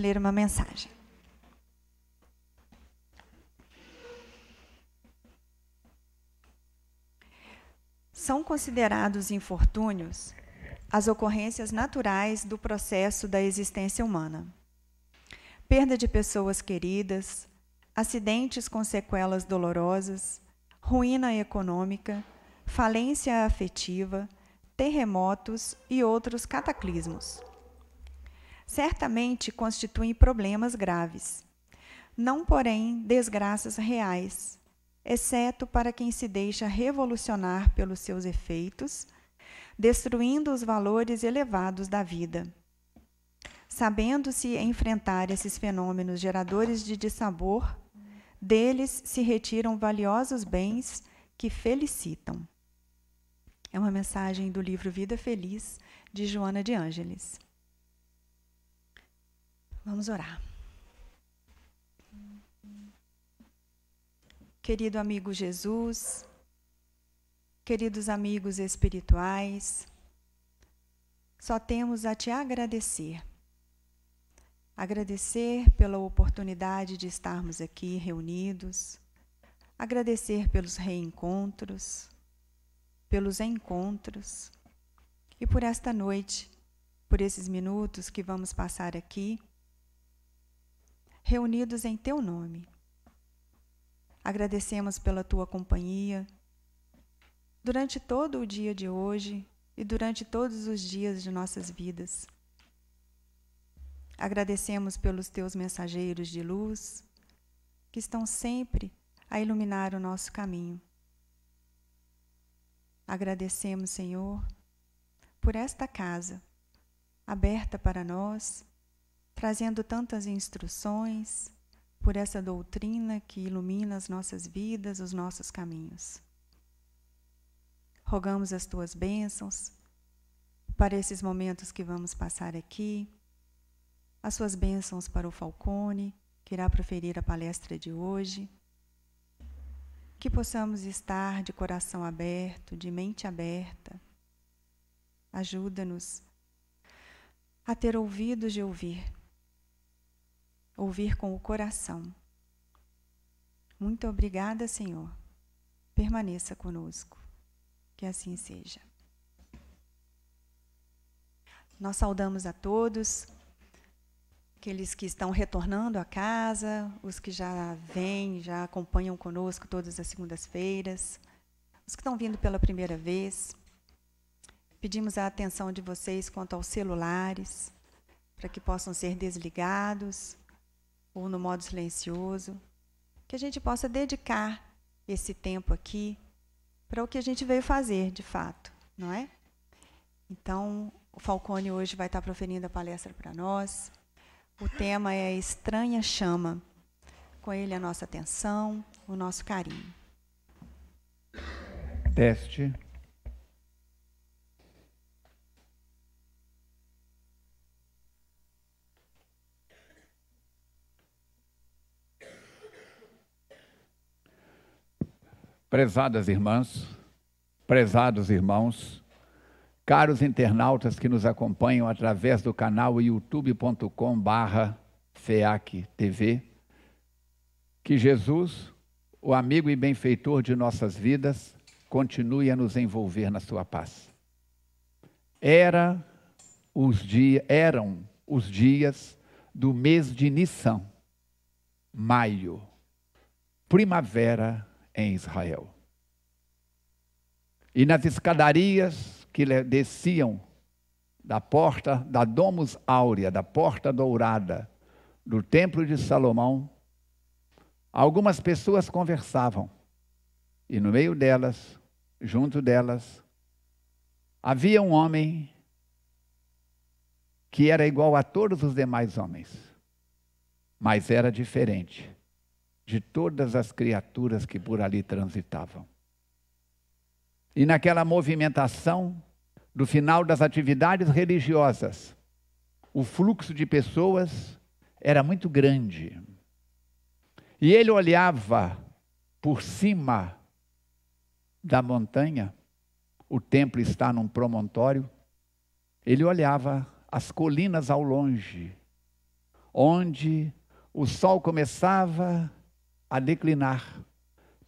ler uma mensagem. São considerados infortúnios as ocorrências naturais do processo da existência humana. Perda de pessoas queridas, acidentes com sequelas dolorosas, ruína econômica, falência afetiva, terremotos e outros cataclismos certamente constituem problemas graves. Não, porém, desgraças reais, exceto para quem se deixa revolucionar pelos seus efeitos, destruindo os valores elevados da vida. Sabendo-se enfrentar esses fenômenos geradores de dissabor, deles se retiram valiosos bens que felicitam. É uma mensagem do livro Vida Feliz, de Joana de Ângeles. Vamos orar. Querido amigo Jesus, queridos amigos espirituais, só temos a te agradecer. Agradecer pela oportunidade de estarmos aqui reunidos, agradecer pelos reencontros, pelos encontros e por esta noite, por esses minutos que vamos passar aqui reunidos em teu nome. Agradecemos pela tua companhia. Durante todo o dia de hoje e durante todos os dias de nossas vidas. Agradecemos pelos teus mensageiros de luz, que estão sempre a iluminar o nosso caminho. Agradecemos, Senhor, por esta casa aberta para nós trazendo tantas instruções por essa doutrina que ilumina as nossas vidas, os nossos caminhos. Rogamos as tuas bênçãos para esses momentos que vamos passar aqui, as suas bênçãos para o Falcone, que irá proferir a palestra de hoje. Que possamos estar de coração aberto, de mente aberta. Ajuda-nos a ter ouvidos de ouvir ouvir com o coração. Muito obrigada, Senhor. Permaneça conosco. Que assim seja. Nós saudamos a todos, aqueles que estão retornando à casa, os que já vêm, já acompanham conosco todas as segundas-feiras, os que estão vindo pela primeira vez. Pedimos a atenção de vocês quanto aos celulares, para que possam ser desligados ou no modo silencioso, que a gente possa dedicar esse tempo aqui para o que a gente veio fazer, de fato, não é? Então, o Falcone hoje vai estar proferindo a palestra para nós. O tema é Estranha Chama. Com ele a nossa atenção, o nosso carinho. Teste. Prezadas irmãs, prezados irmãos, caros internautas que nos acompanham através do canal youtube.com/barra FEAC que Jesus, o amigo e benfeitor de nossas vidas, continue a nos envolver na sua paz. Era os dia, eram os dias do mês de Nissan, maio, primavera em Israel. E nas escadarias que desciam da porta da Domus Áurea, da porta dourada do Templo de Salomão, algumas pessoas conversavam. E no meio delas, junto delas, havia um homem que era igual a todos os demais homens, mas era diferente de todas as criaturas que por ali transitavam. E naquela movimentação do final das atividades religiosas, o fluxo de pessoas era muito grande. E ele olhava por cima da montanha, o templo está num promontório, ele olhava as colinas ao longe, onde o sol começava a declinar,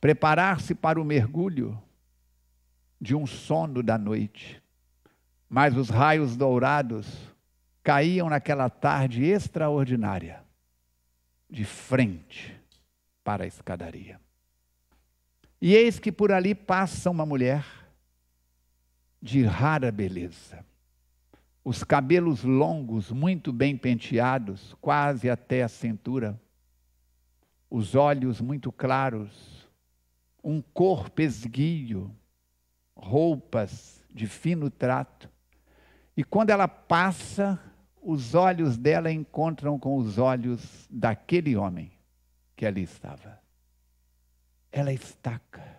preparar-se para o mergulho de um sono da noite. Mas os raios dourados caíam naquela tarde extraordinária, de frente para a escadaria. E eis que por ali passa uma mulher de rara beleza. Os cabelos longos, muito bem penteados, quase até a cintura, os olhos muito claros, um corpo esguio, roupas de fino trato. E quando ela passa, os olhos dela encontram com os olhos daquele homem que ali estava. Ela estaca,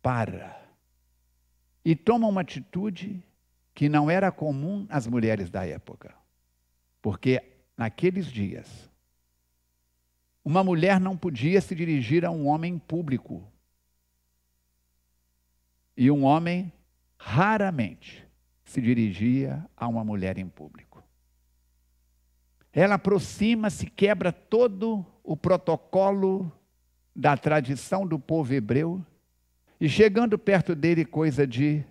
para e toma uma atitude que não era comum às mulheres da época. Porque naqueles dias, uma mulher não podia se dirigir a um homem público. E um homem raramente se dirigia a uma mulher em público. Ela aproxima-se, quebra todo o protocolo da tradição do povo hebreu, e chegando perto dele, coisa de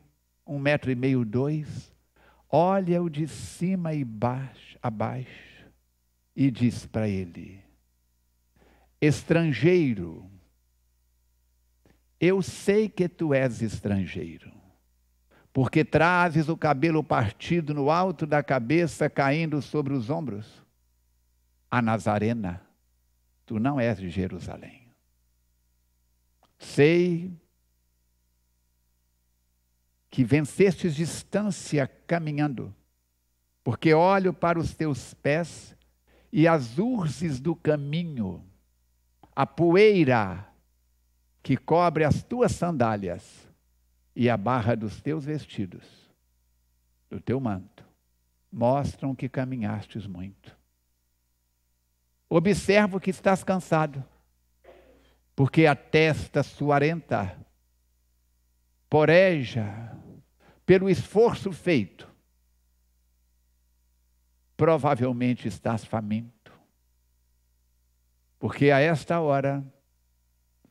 um metro e meio, dois, olha-o de cima e baixo, abaixo e diz para ele: estrangeiro. Eu sei que tu és estrangeiro, porque trazes o cabelo partido no alto da cabeça, caindo sobre os ombros. A Nazarena, tu não és de Jerusalém. Sei que vencestes distância caminhando, porque olho para os teus pés e as urzes do caminho a poeira que cobre as tuas sandálias e a barra dos teus vestidos, do teu manto, mostram que caminhastes muito. Observo que estás cansado, porque a testa suarenta poreja pelo esforço feito. Provavelmente estás faminto porque a esta hora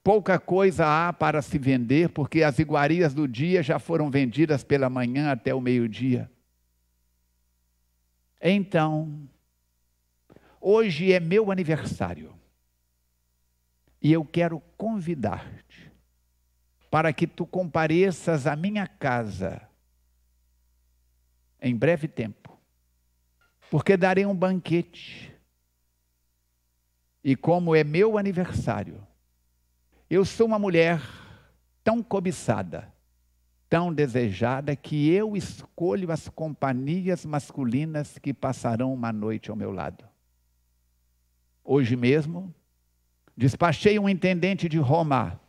pouca coisa há para se vender, porque as iguarias do dia já foram vendidas pela manhã até o meio-dia. Então, hoje é meu aniversário e eu quero convidar-te para que tu compareças à minha casa em breve tempo, porque darei um banquete e como é meu aniversário, eu sou uma mulher tão cobiçada, tão desejada, que eu escolho as companhias masculinas que passarão uma noite ao meu lado. Hoje mesmo, despachei um intendente de Roma,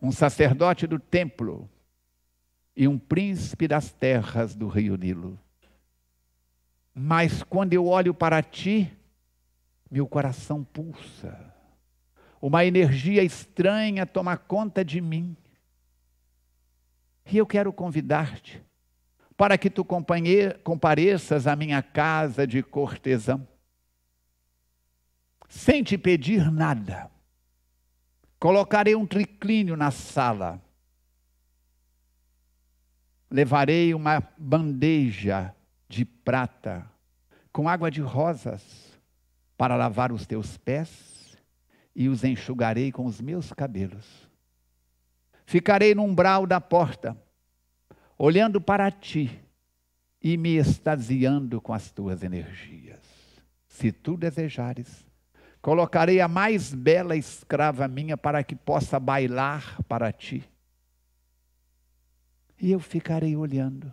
um sacerdote do templo e um príncipe das terras do Rio Nilo. Mas quando eu olho para ti, meu coração pulsa. Uma energia estranha toma conta de mim. E eu quero convidar-te para que tu compareças à minha casa de cortesão, sem te pedir nada. Colocarei um triclínio na sala, levarei uma bandeja de prata com água de rosas para lavar os teus pés e os enxugarei com os meus cabelos. Ficarei no umbral da porta, olhando para ti e me extasiando com as tuas energias. Se tu desejares, colocarei a mais bela escrava minha para que possa bailar para ti. E eu ficarei olhando,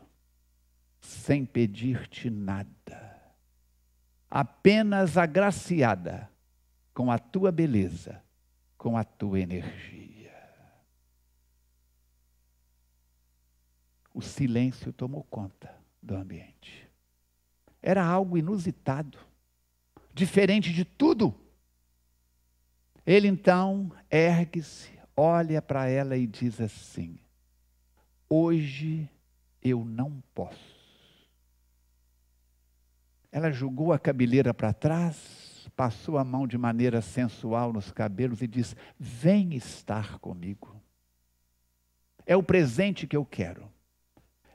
sem pedir-te nada apenas agraciada com a tua beleza, com a tua energia. O silêncio tomou conta do ambiente. Era algo inusitado, diferente de tudo. Ele então ergue-se, olha para ela e diz assim: Hoje eu não posso ela jogou a cabeleira para trás, passou a mão de maneira sensual nos cabelos e diz: Vem estar comigo. É o presente que eu quero.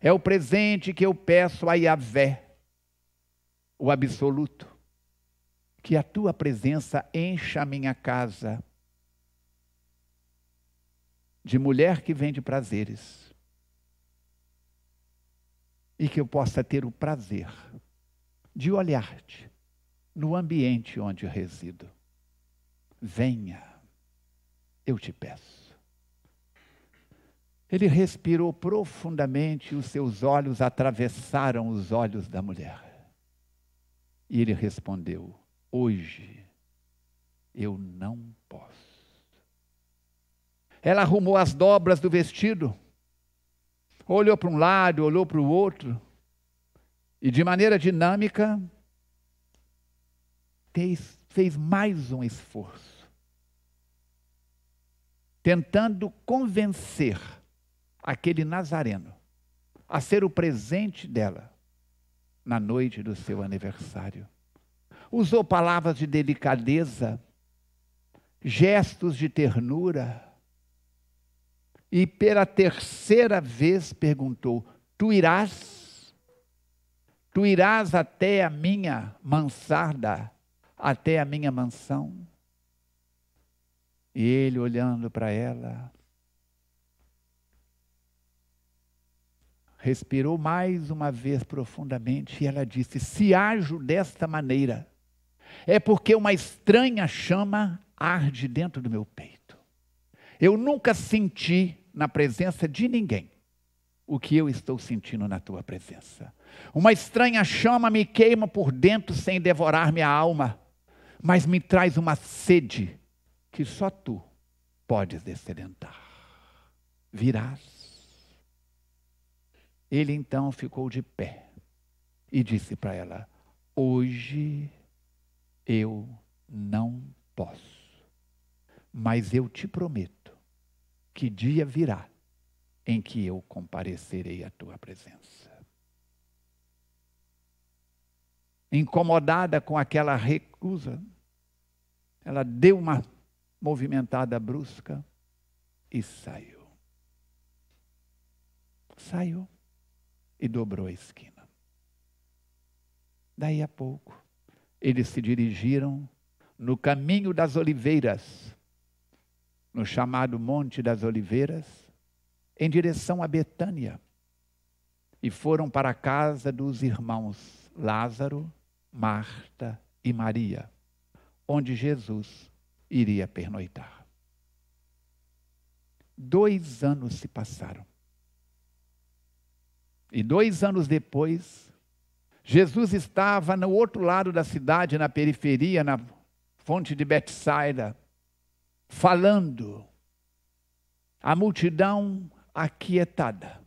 É o presente que eu peço a Yahvé, o Absoluto. Que a tua presença encha a minha casa de mulher que vende prazeres. E que eu possa ter o prazer de olhar-te no ambiente onde resido. Venha, eu te peço. Ele respirou profundamente e os seus olhos atravessaram os olhos da mulher. E ele respondeu: Hoje eu não posso. Ela arrumou as dobras do vestido, olhou para um lado, olhou para o outro e de maneira dinâmica, fez mais um esforço, tentando convencer aquele nazareno a ser o presente dela na noite do seu aniversário. Usou palavras de delicadeza, gestos de ternura, e pela terceira vez perguntou: Tu irás? Tu irás até a minha mansarda, até a minha mansão. E ele olhando para ela, respirou mais uma vez profundamente e ela disse: Se ajo desta maneira, é porque uma estranha chama arde dentro do meu peito. Eu nunca senti na presença de ninguém o que eu estou sentindo na tua presença. Uma estranha chama me queima por dentro sem devorar minha alma, mas me traz uma sede que só tu podes descedentar. Virás. Ele então ficou de pé e disse para ela: Hoje eu não posso, mas eu te prometo que dia virá em que eu comparecerei à tua presença. incomodada com aquela recusa, ela deu uma movimentada brusca e saiu. Saiu e dobrou a esquina. Daí a pouco, eles se dirigiram no caminho das oliveiras, no chamado Monte das Oliveiras, em direção a Betânia, e foram para a casa dos irmãos Lázaro Marta e Maria, onde Jesus iria pernoitar. Dois anos se passaram. E dois anos depois, Jesus estava no outro lado da cidade, na periferia, na fonte de Betsaida, falando. A multidão aquietada.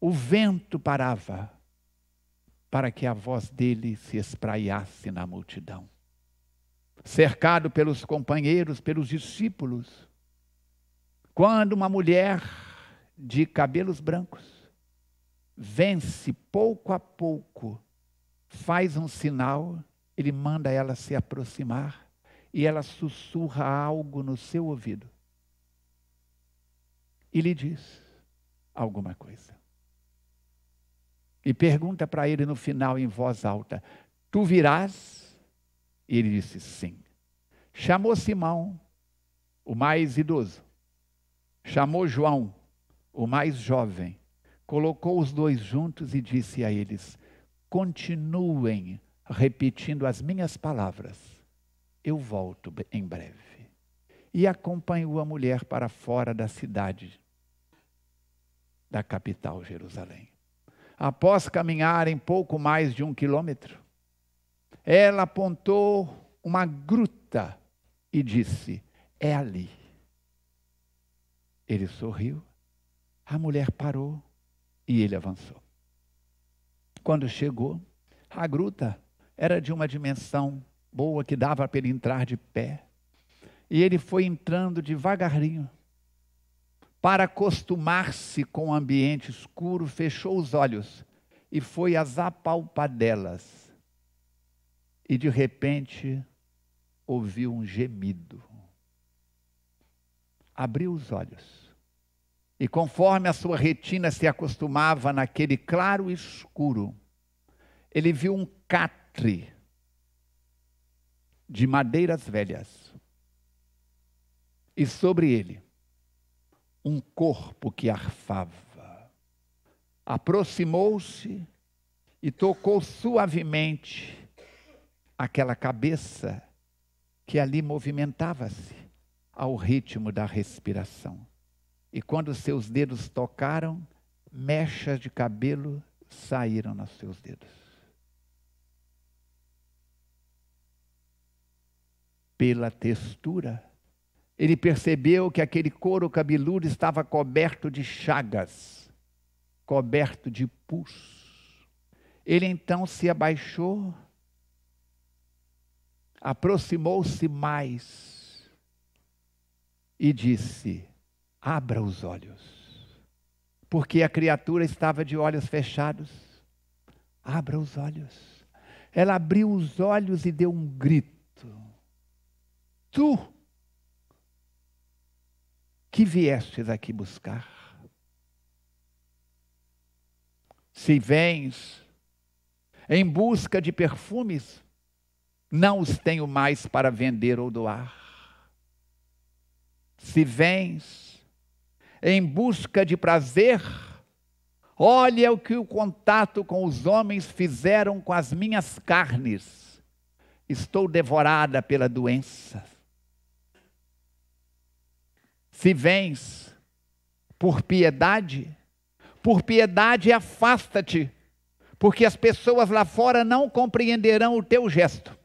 O vento parava para que a voz dele se espraiasse na multidão. Cercado pelos companheiros, pelos discípulos, quando uma mulher de cabelos brancos vence pouco a pouco, faz um sinal, ele manda ela se aproximar e ela sussurra algo no seu ouvido. E lhe diz alguma coisa e pergunta para ele no final em voz alta: Tu virás? E ele disse: Sim. Chamou Simão, o mais idoso. Chamou João, o mais jovem. Colocou os dois juntos e disse a eles: Continuem repetindo as minhas palavras. Eu volto em breve. E acompanhou a mulher para fora da cidade, da capital Jerusalém após caminharem pouco mais de um quilômetro, ela apontou uma gruta e disse: É ali. Ele sorriu, a mulher parou e ele avançou. Quando chegou, a gruta era de uma dimensão boa que dava para ele entrar de pé. E ele foi entrando devagarinho para acostumar-se com o ambiente escuro, fechou os olhos e foi às apalpadelas. E de repente ouviu um gemido. Abriu os olhos. E conforme a sua retina se acostumava naquele claro escuro, ele viu um catre de madeiras velhas. E sobre ele um corpo que arfava. Aproximou-se e tocou suavemente aquela cabeça que ali movimentava-se ao ritmo da respiração. E quando seus dedos tocaram, mechas de cabelo saíram nos seus dedos. Pela textura ele percebeu que aquele couro cabeludo estava coberto de chagas, coberto de pus. Ele então se abaixou, aproximou-se mais e disse: Abra os olhos. Porque a criatura estava de olhos fechados. Abra os olhos. Ela abriu os olhos e deu um grito. Tu que viestes aqui buscar? Se vens em busca de perfumes, não os tenho mais para vender ou doar. Se vens em busca de prazer, olha o que o contato com os homens fizeram com as minhas carnes. Estou devorada pela doença se vens por piedade, por piedade afasta-te, porque as pessoas lá fora não compreenderão o teu gesto,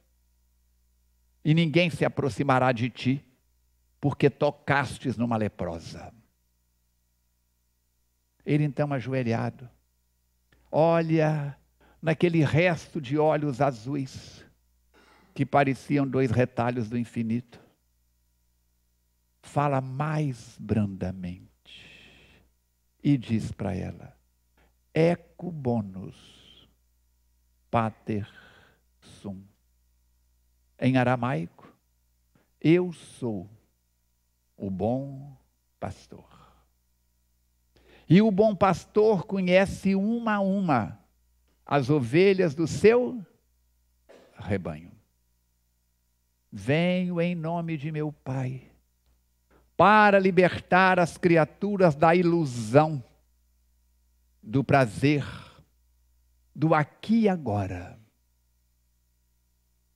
e ninguém se aproximará de ti, porque tocastes numa leprosa. Ele então ajoelhado, olha naquele resto de olhos azuis que pareciam dois retalhos do infinito fala mais brandamente e diz para ela: Eco bonus pater sum. Em aramaico, eu sou o bom pastor. E o bom pastor conhece uma a uma as ovelhas do seu rebanho. Venho em nome de meu Pai para libertar as criaturas da ilusão, do prazer, do aqui e agora,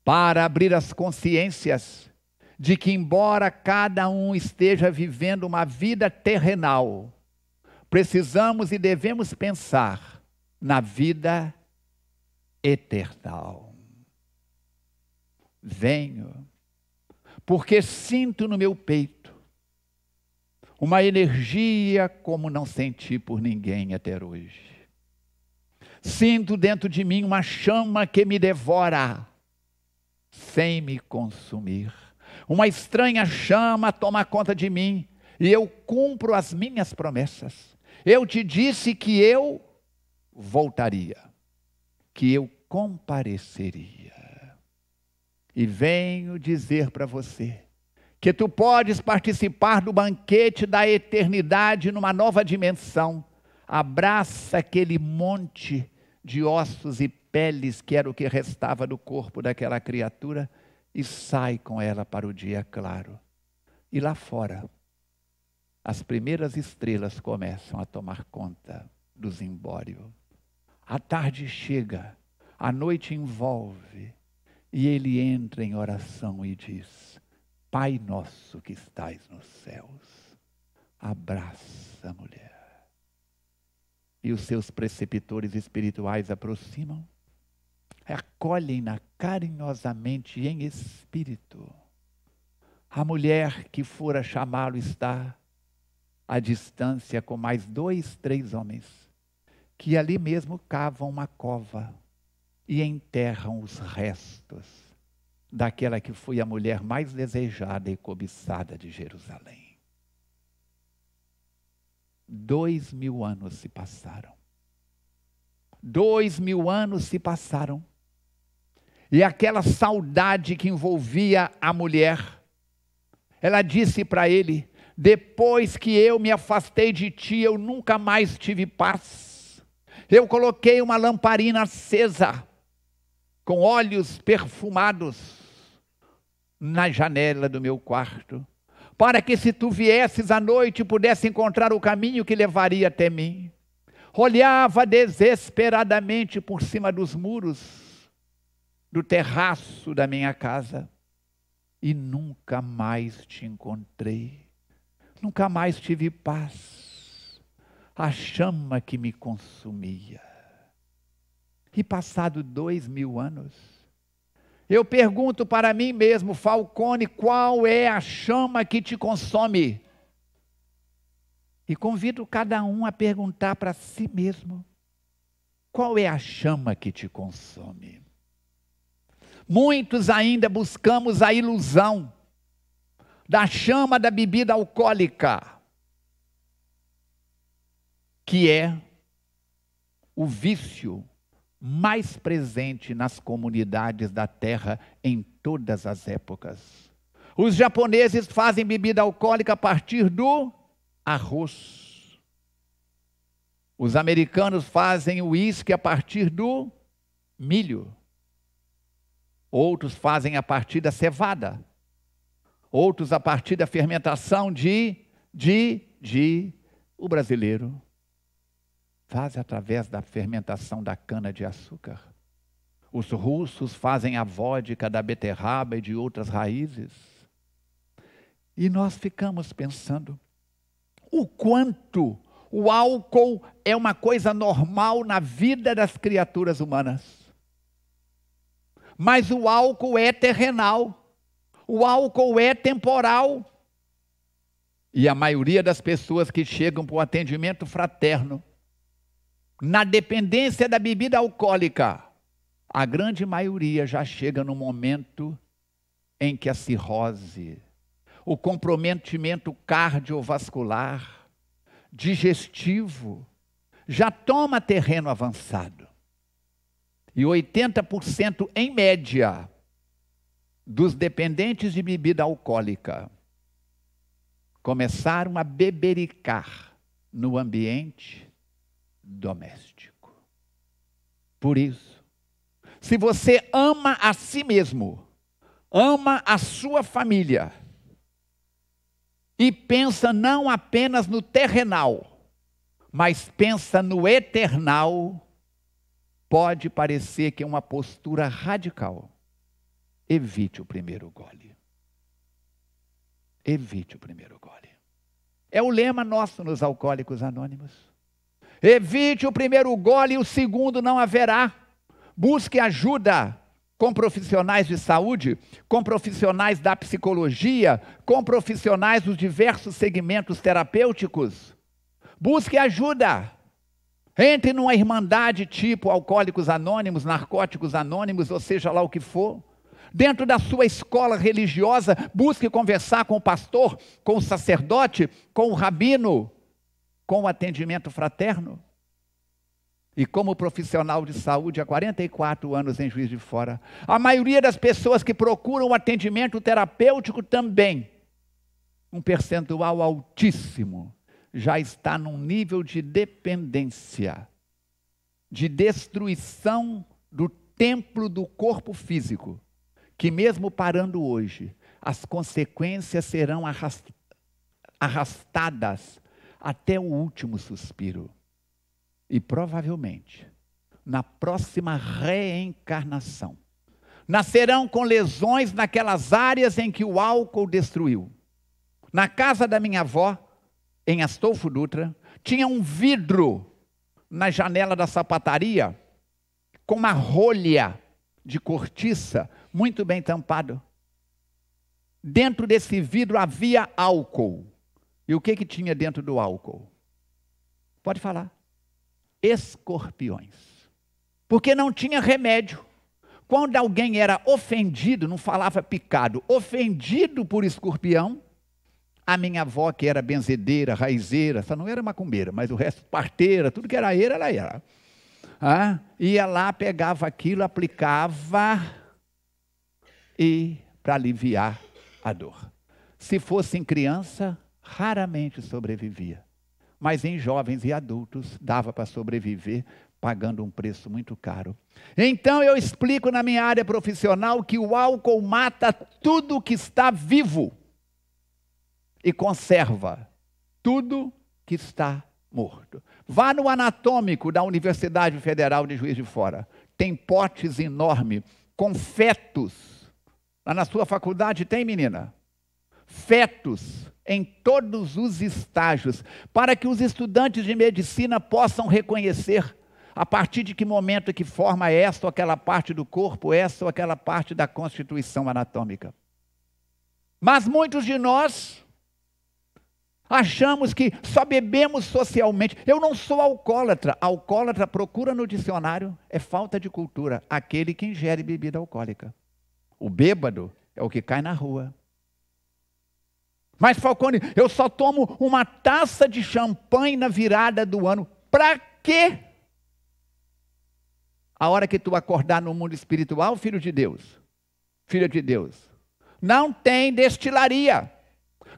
para abrir as consciências de que, embora cada um esteja vivendo uma vida terrenal, precisamos e devemos pensar na vida eternal. Venho, porque sinto no meu peito uma energia como não senti por ninguém até hoje. Sinto dentro de mim uma chama que me devora, sem me consumir. Uma estranha chama toma conta de mim, e eu cumpro as minhas promessas. Eu te disse que eu voltaria, que eu compareceria. E venho dizer para você que tu podes participar do banquete da eternidade numa nova dimensão. Abraça aquele monte de ossos e peles que era o que restava do corpo daquela criatura e sai com ela para o dia claro. E lá fora, as primeiras estrelas começam a tomar conta do zimbório. A tarde chega, a noite envolve, e ele entra em oração e diz: Pai nosso que estais nos céus, abraça a mulher. E os seus preceptores espirituais aproximam, acolhem-na carinhosamente em espírito. A mulher que fora chamá-lo está à distância com mais dois, três homens, que ali mesmo cavam uma cova e enterram os restos daquela que foi a mulher mais desejada e cobiçada de Jerusalém. Dois mil anos se passaram. Dois mil anos se passaram. E aquela saudade que envolvia a mulher, ela disse para ele: Depois que eu me afastei de ti, eu nunca mais tive paz. Eu coloquei uma lamparina acesa, com óleos perfumados, na janela do meu quarto, para que se tu viesses à noite pudesse encontrar o caminho que levaria até mim. Olhava desesperadamente por cima dos muros do terraço da minha casa e nunca mais te encontrei. Nunca mais tive paz. A chama que me consumia. E passado dois mil anos, eu pergunto para mim mesmo, Falcone, qual é a chama que te consome? E convido cada um a perguntar para si mesmo: qual é a chama que te consome? Muitos ainda buscamos a ilusão da chama da bebida alcoólica, que é o vício mais presente nas comunidades da terra em todas as épocas. Os japoneses fazem bebida alcoólica a partir do arroz. Os americanos fazem uísque a partir do milho. Outros fazem a partir da cevada. Outros a partir da fermentação de, de, de. O brasileiro faz através da fermentação da cana-de-açúcar. Os russos fazem a vodka da beterraba e de outras raízes. E nós ficamos pensando o quanto o álcool é uma coisa normal na vida das criaturas humanas. Mas o álcool é terrenal, o álcool é temporal. E a maioria das pessoas que chegam para o atendimento fraterno na dependência da bebida alcoólica, a grande maioria já chega no momento em que a cirrose, o comprometimento cardiovascular, digestivo, já toma terreno avançado. E 80% em média dos dependentes de bebida alcoólica começaram a bebericar no ambiente doméstico. Por isso, se você ama a si mesmo, ama a sua família e pensa não apenas no terrenal, mas pensa no eternal, pode parecer que é uma postura radical. Evite o primeiro gole. Evite o primeiro gole. É o lema nosso nos Alcoólicos Anônimos. Evite o primeiro gole e o segundo não haverá. Busque ajuda com profissionais de saúde, com profissionais da psicologia, com profissionais dos diversos segmentos terapêuticos. Busque ajuda. Entre numa irmandade tipo Alcoólicos Anônimos, Narcóticos Anônimos, ou seja lá o que for. Dentro da sua escola religiosa, busque conversar com o pastor, com o sacerdote, com o rabino, com atendimento fraterno. E como profissional de saúde há 44 anos em Juiz de Fora, a maioria das pessoas que procuram atendimento terapêutico também, um percentual altíssimo, já está num nível de dependência, de destruição do templo do corpo físico, que mesmo parando hoje, as consequências serão arrastadas até o último suspiro. E provavelmente, na próxima reencarnação, nascerão com lesões naquelas áreas em que o álcool destruiu. Na casa da minha avó, em Astolfo Dutra, tinha um vidro na janela da sapataria com uma rolha de cortiça muito bem tampado. Dentro desse vidro havia álcool. E o que que tinha dentro do álcool? Pode falar. Escorpiões. Porque não tinha remédio. Quando alguém era ofendido, não falava picado, ofendido por escorpião, a minha avó, que era benzedeira, raizeira, só não era macumbeira, mas o resto, parteira, tudo que era era ela era. Ah, ia lá, pegava aquilo, aplicava e para aliviar a dor. Se fosse em criança, raramente sobrevivia. Mas em jovens e adultos dava para sobreviver pagando um preço muito caro. Então eu explico na minha área profissional que o álcool mata tudo que está vivo e conserva tudo que está morto. Vá no anatômico da Universidade Federal de Juiz de Fora. Tem potes enormes com fetos. Lá na sua faculdade tem, menina? Fetos em todos os estágios, para que os estudantes de medicina possam reconhecer a partir de que momento que forma esta ou aquela parte do corpo, esta ou aquela parte da constituição anatômica. Mas muitos de nós achamos que só bebemos socialmente. Eu não sou alcoólatra. Alcoólatra, procura no dicionário, é falta de cultura. Aquele que ingere bebida alcoólica. O bêbado é o que cai na rua. Mas Falcone, eu só tomo uma taça de champanhe na virada do ano. Para quê? A hora que tu acordar no mundo espiritual, filho de Deus, filha de Deus, não tem destilaria,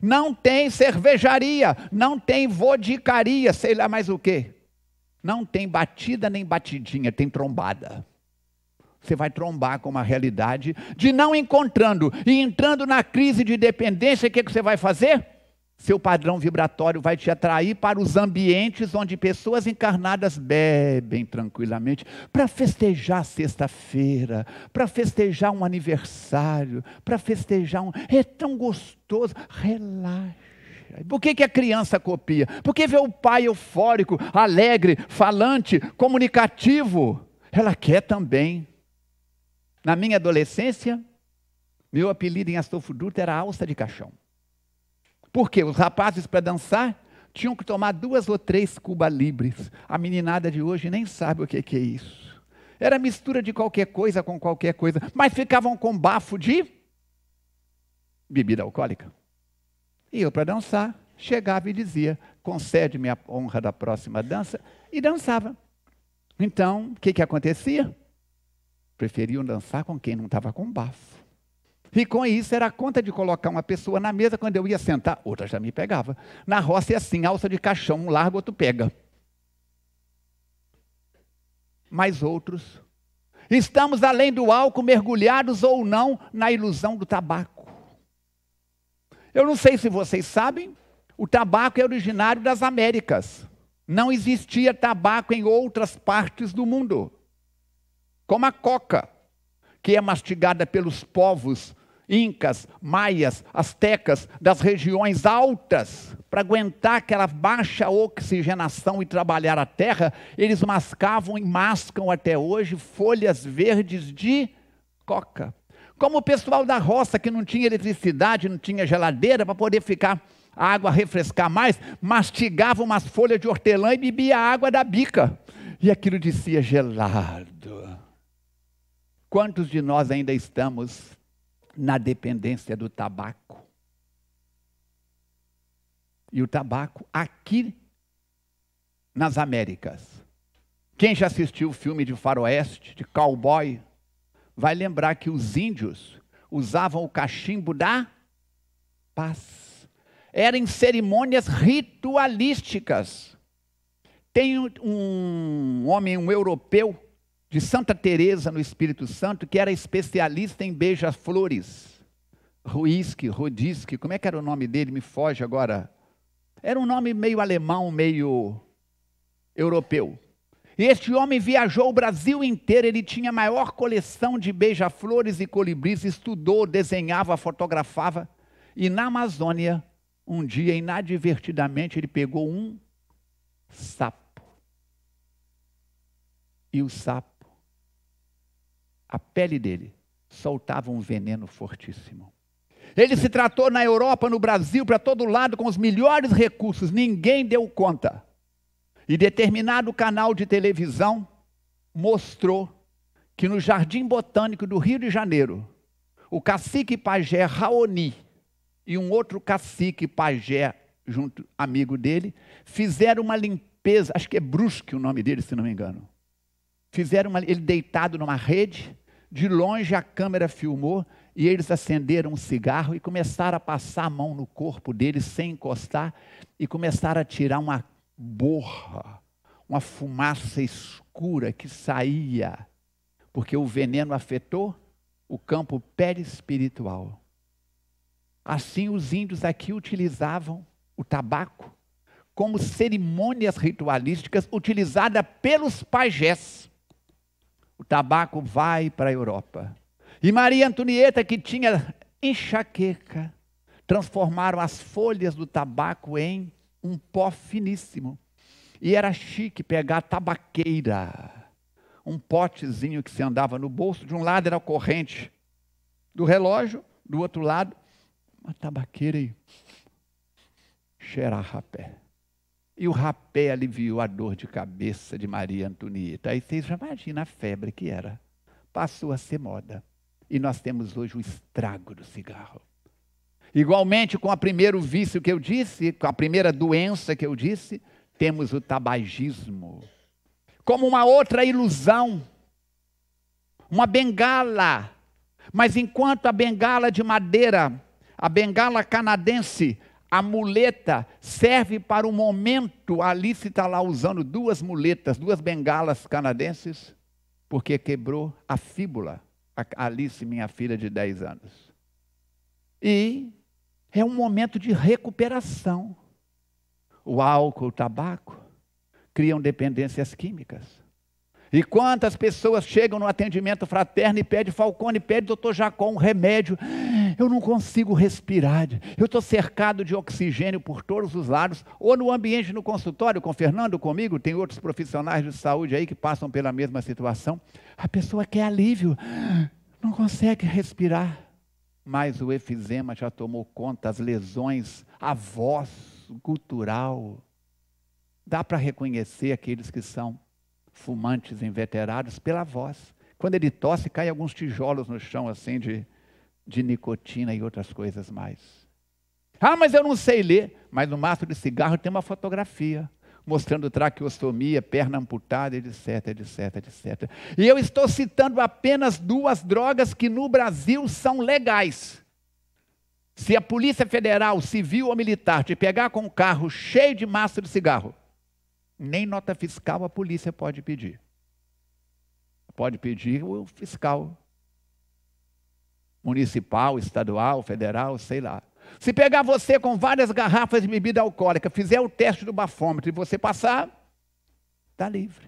não tem cervejaria, não tem vodicaria, sei lá mais o quê. Não tem batida nem batidinha, tem trombada você vai trombar com uma realidade de não encontrando e entrando na crise de dependência, o que, que você vai fazer? Seu padrão vibratório vai te atrair para os ambientes onde pessoas encarnadas bebem tranquilamente, para festejar sexta-feira, para festejar um aniversário, para festejar um. É tão gostoso, relaxa. Por que, que a criança copia? Porque vê o pai eufórico, alegre, falante, comunicativo. Ela quer também na minha adolescência, meu apelido em Astolfo Dutra era alça de caixão. Porque os rapazes, para dançar, tinham que tomar duas ou três cuba libres. A meninada de hoje nem sabe o que é isso. Era mistura de qualquer coisa com qualquer coisa, mas ficavam com bafo de bebida alcoólica. E eu, para dançar, chegava e dizia: concede-me a honra da próxima dança, e dançava. Então, o que, que acontecia? Preferiam dançar com quem não estava com bafo. E com isso era a conta de colocar uma pessoa na mesa, quando eu ia sentar, outra já me pegava. Na roça é assim, alça de caixão, um largo, outro pega. Mas outros, estamos além do álcool, mergulhados ou não na ilusão do tabaco. Eu não sei se vocês sabem, o tabaco é originário das Américas. Não existia tabaco em outras partes do mundo como a coca, que é mastigada pelos povos incas, maias, astecas, das regiões altas, para aguentar aquela baixa oxigenação e trabalhar a terra, eles mascavam e mascam até hoje folhas verdes de coca. Como o pessoal da roça que não tinha eletricidade, não tinha geladeira para poder ficar a água refrescar mais, mastigava umas folhas de hortelã e bebia a água da bica. E aquilo descia gelado. Quantos de nós ainda estamos na dependência do tabaco? E o tabaco aqui nas Américas. Quem já assistiu o filme de faroeste, de cowboy, vai lembrar que os índios usavam o cachimbo da paz. Eram cerimônias ritualísticas. Tem um homem, um europeu, de Santa Teresa no Espírito Santo, que era especialista em beija-flores. Ruisque, Rodisque, como é que era o nome dele? Me foge agora. Era um nome meio alemão, meio europeu. E este homem viajou o Brasil inteiro, ele tinha a maior coleção de beija-flores e colibris, estudou, desenhava, fotografava. E na Amazônia, um dia, inadvertidamente, ele pegou um sapo. E o sapo a pele dele soltava um veneno fortíssimo. Ele se tratou na Europa, no Brasil, para todo lado, com os melhores recursos, ninguém deu conta. E determinado canal de televisão mostrou que no Jardim Botânico do Rio de Janeiro, o cacique pajé Raoni e um outro cacique pajé, junto amigo dele, fizeram uma limpeza, acho que é Brusque o nome dele, se não me engano. Fizeram uma, ele deitado numa rede, de longe a câmera filmou e eles acenderam um cigarro e começaram a passar a mão no corpo dele sem encostar e começaram a tirar uma borra, uma fumaça escura que saía, porque o veneno afetou o campo perispiritual. Assim, os índios aqui utilizavam o tabaco como cerimônias ritualísticas utilizada pelos pajés o tabaco vai para a Europa. E Maria Antonieta, que tinha enxaqueca, transformaram as folhas do tabaco em um pó finíssimo. E era chique pegar tabaqueira, um potezinho que se andava no bolso, de um lado era a corrente do relógio, do outro lado, uma tabaqueira e cheirar rapé. E o rapé aliviou a dor de cabeça de Maria Antonieta. Aí vocês já imaginam a febre que era. Passou a ser moda. E nós temos hoje o estrago do cigarro. Igualmente com o primeiro vício que eu disse, com a primeira doença que eu disse, temos o tabagismo. Como uma outra ilusão, uma bengala. Mas enquanto a bengala de madeira, a bengala canadense, a muleta serve para o momento. A Alice está lá usando duas muletas, duas bengalas canadenses, porque quebrou a fíbula. A Alice, minha filha de 10 anos. E é um momento de recuperação. O álcool, o tabaco criam dependências químicas. E quantas pessoas chegam no atendimento fraterno e pede Falcone, pede doutor Jacó um remédio eu não consigo respirar, eu estou cercado de oxigênio por todos os lados, ou no ambiente no consultório, com o Fernando, comigo, tem outros profissionais de saúde aí que passam pela mesma situação. A pessoa quer alívio, não consegue respirar, mas o efizema já tomou conta, as lesões, a voz cultural. Dá para reconhecer aqueles que são fumantes inveterados pela voz. Quando ele tosse, cai alguns tijolos no chão, assim, de de nicotina e outras coisas mais. Ah, mas eu não sei ler. Mas no maço de cigarro tem uma fotografia mostrando traqueostomia, perna amputada, etc, etc, etc. E eu estou citando apenas duas drogas que no Brasil são legais. Se a Polícia Federal, civil ou militar, te pegar com um carro cheio de maço de cigarro, nem nota fiscal a polícia pode pedir. Pode pedir o fiscal municipal, estadual, federal, sei lá. Se pegar você com várias garrafas de bebida alcoólica, fizer o teste do bafômetro e você passar, está livre.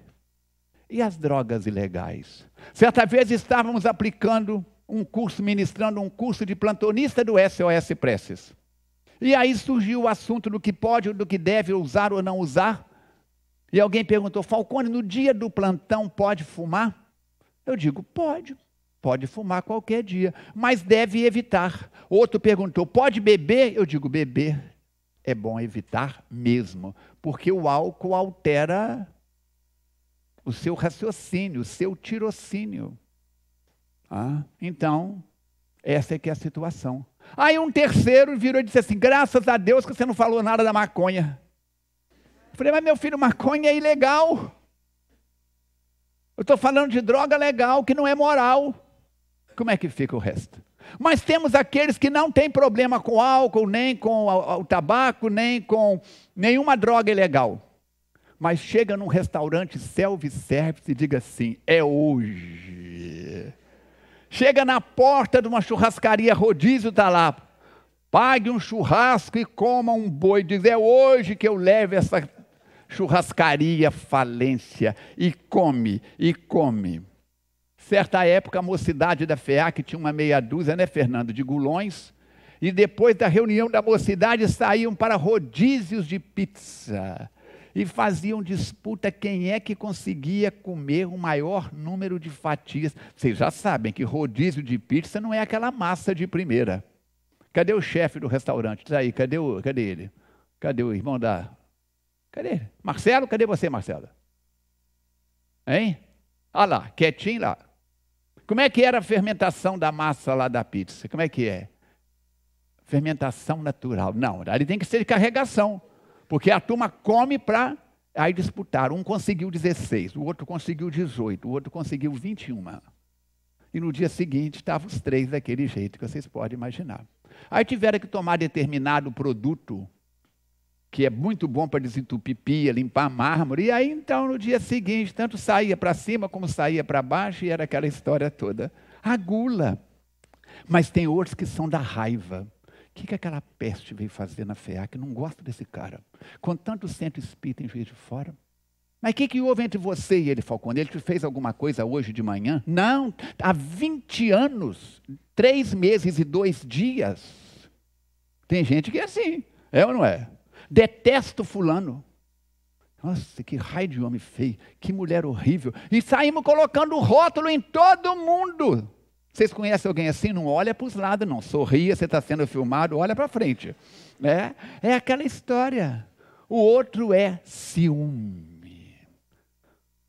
E as drogas ilegais? Certa vez estávamos aplicando um curso, ministrando um curso de plantonista do SOS Preces. E aí surgiu o assunto do que pode, ou do que deve usar ou não usar. E alguém perguntou, Falcone, no dia do plantão pode fumar? Eu digo, pode. Pode fumar qualquer dia, mas deve evitar. Outro perguntou: pode beber? Eu digo: beber é bom evitar mesmo, porque o álcool altera o seu raciocínio, o seu tirocínio. Ah, então, essa é que é a situação. Aí um terceiro virou e disse assim: graças a Deus que você não falou nada da maconha. Eu falei, mas meu filho, maconha é ilegal. Eu estou falando de droga legal, que não é moral como é que fica o resto? Mas temos aqueles que não têm problema com álcool, nem com o tabaco, nem com nenhuma droga ilegal. Mas chega num restaurante self-service e diga assim: é hoje. Chega na porta de uma churrascaria, rodízio está lá. Pague um churrasco e coma um boi. Diz: é hoje que eu levo essa churrascaria falência. E come, e come. Certa época, a mocidade da FEAC tinha uma meia dúzia, né, Fernando, de gulões. E depois da reunião da mocidade, saíam para rodízios de pizza. E faziam disputa quem é que conseguia comer o maior número de fatias. Vocês já sabem que rodízio de pizza não é aquela massa de primeira. Cadê o chefe do restaurante? Está aí, cadê, o, cadê ele? Cadê o irmão da. Cadê ele? Marcelo? Cadê você, Marcelo? Hein? Olha lá, quietinho lá. Como é que era a fermentação da massa lá da pizza? Como é que é? Fermentação natural. Não, ali tem que ser de carregação. Porque a turma come para. Aí disputaram. Um conseguiu 16, o outro conseguiu 18, o outro conseguiu 21. E no dia seguinte estavam os três daquele jeito que vocês podem imaginar. Aí tiveram que tomar determinado produto que é muito bom para desentupir pia, limpar mármore. E aí então no dia seguinte, tanto saía para cima como saía para baixo e era aquela história toda. A gula. Mas tem outros que são da raiva. O que, que aquela peste veio fazer na FEAC? Não gosto desse cara. Com tanto centro espírita em Juiz de Fora. Mas o que, que houve entre você e ele, Falcone? Ele te fez alguma coisa hoje de manhã? Não, há 20 anos, três meses e dois dias. Tem gente que é assim, é ou não é? detesto fulano. Nossa, que raio de homem feio, que mulher horrível. E saímos colocando rótulo em todo mundo. Vocês conhecem alguém assim? Não olha para os lados, não. Sorria, você está sendo filmado, olha para frente. É, é aquela história. O outro é ciúme.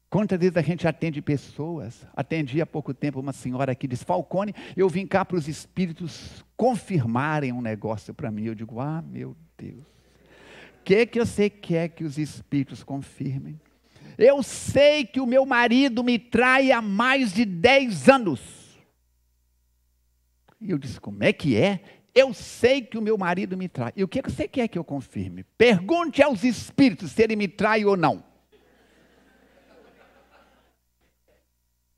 Quantas vezes a gente atende pessoas? Atendi há pouco tempo uma senhora aqui, diz: Falcone, eu vim cá para os espíritos confirmarem um negócio para mim. Eu digo: Ah, meu Deus que é que você quer que os espíritos confirmem? Eu sei que o meu marido me trai há mais de 10 anos. E eu disse: Como é que é? Eu sei que o meu marido me trai. E o é que você quer que eu confirme? Pergunte aos espíritos se ele me trai ou não.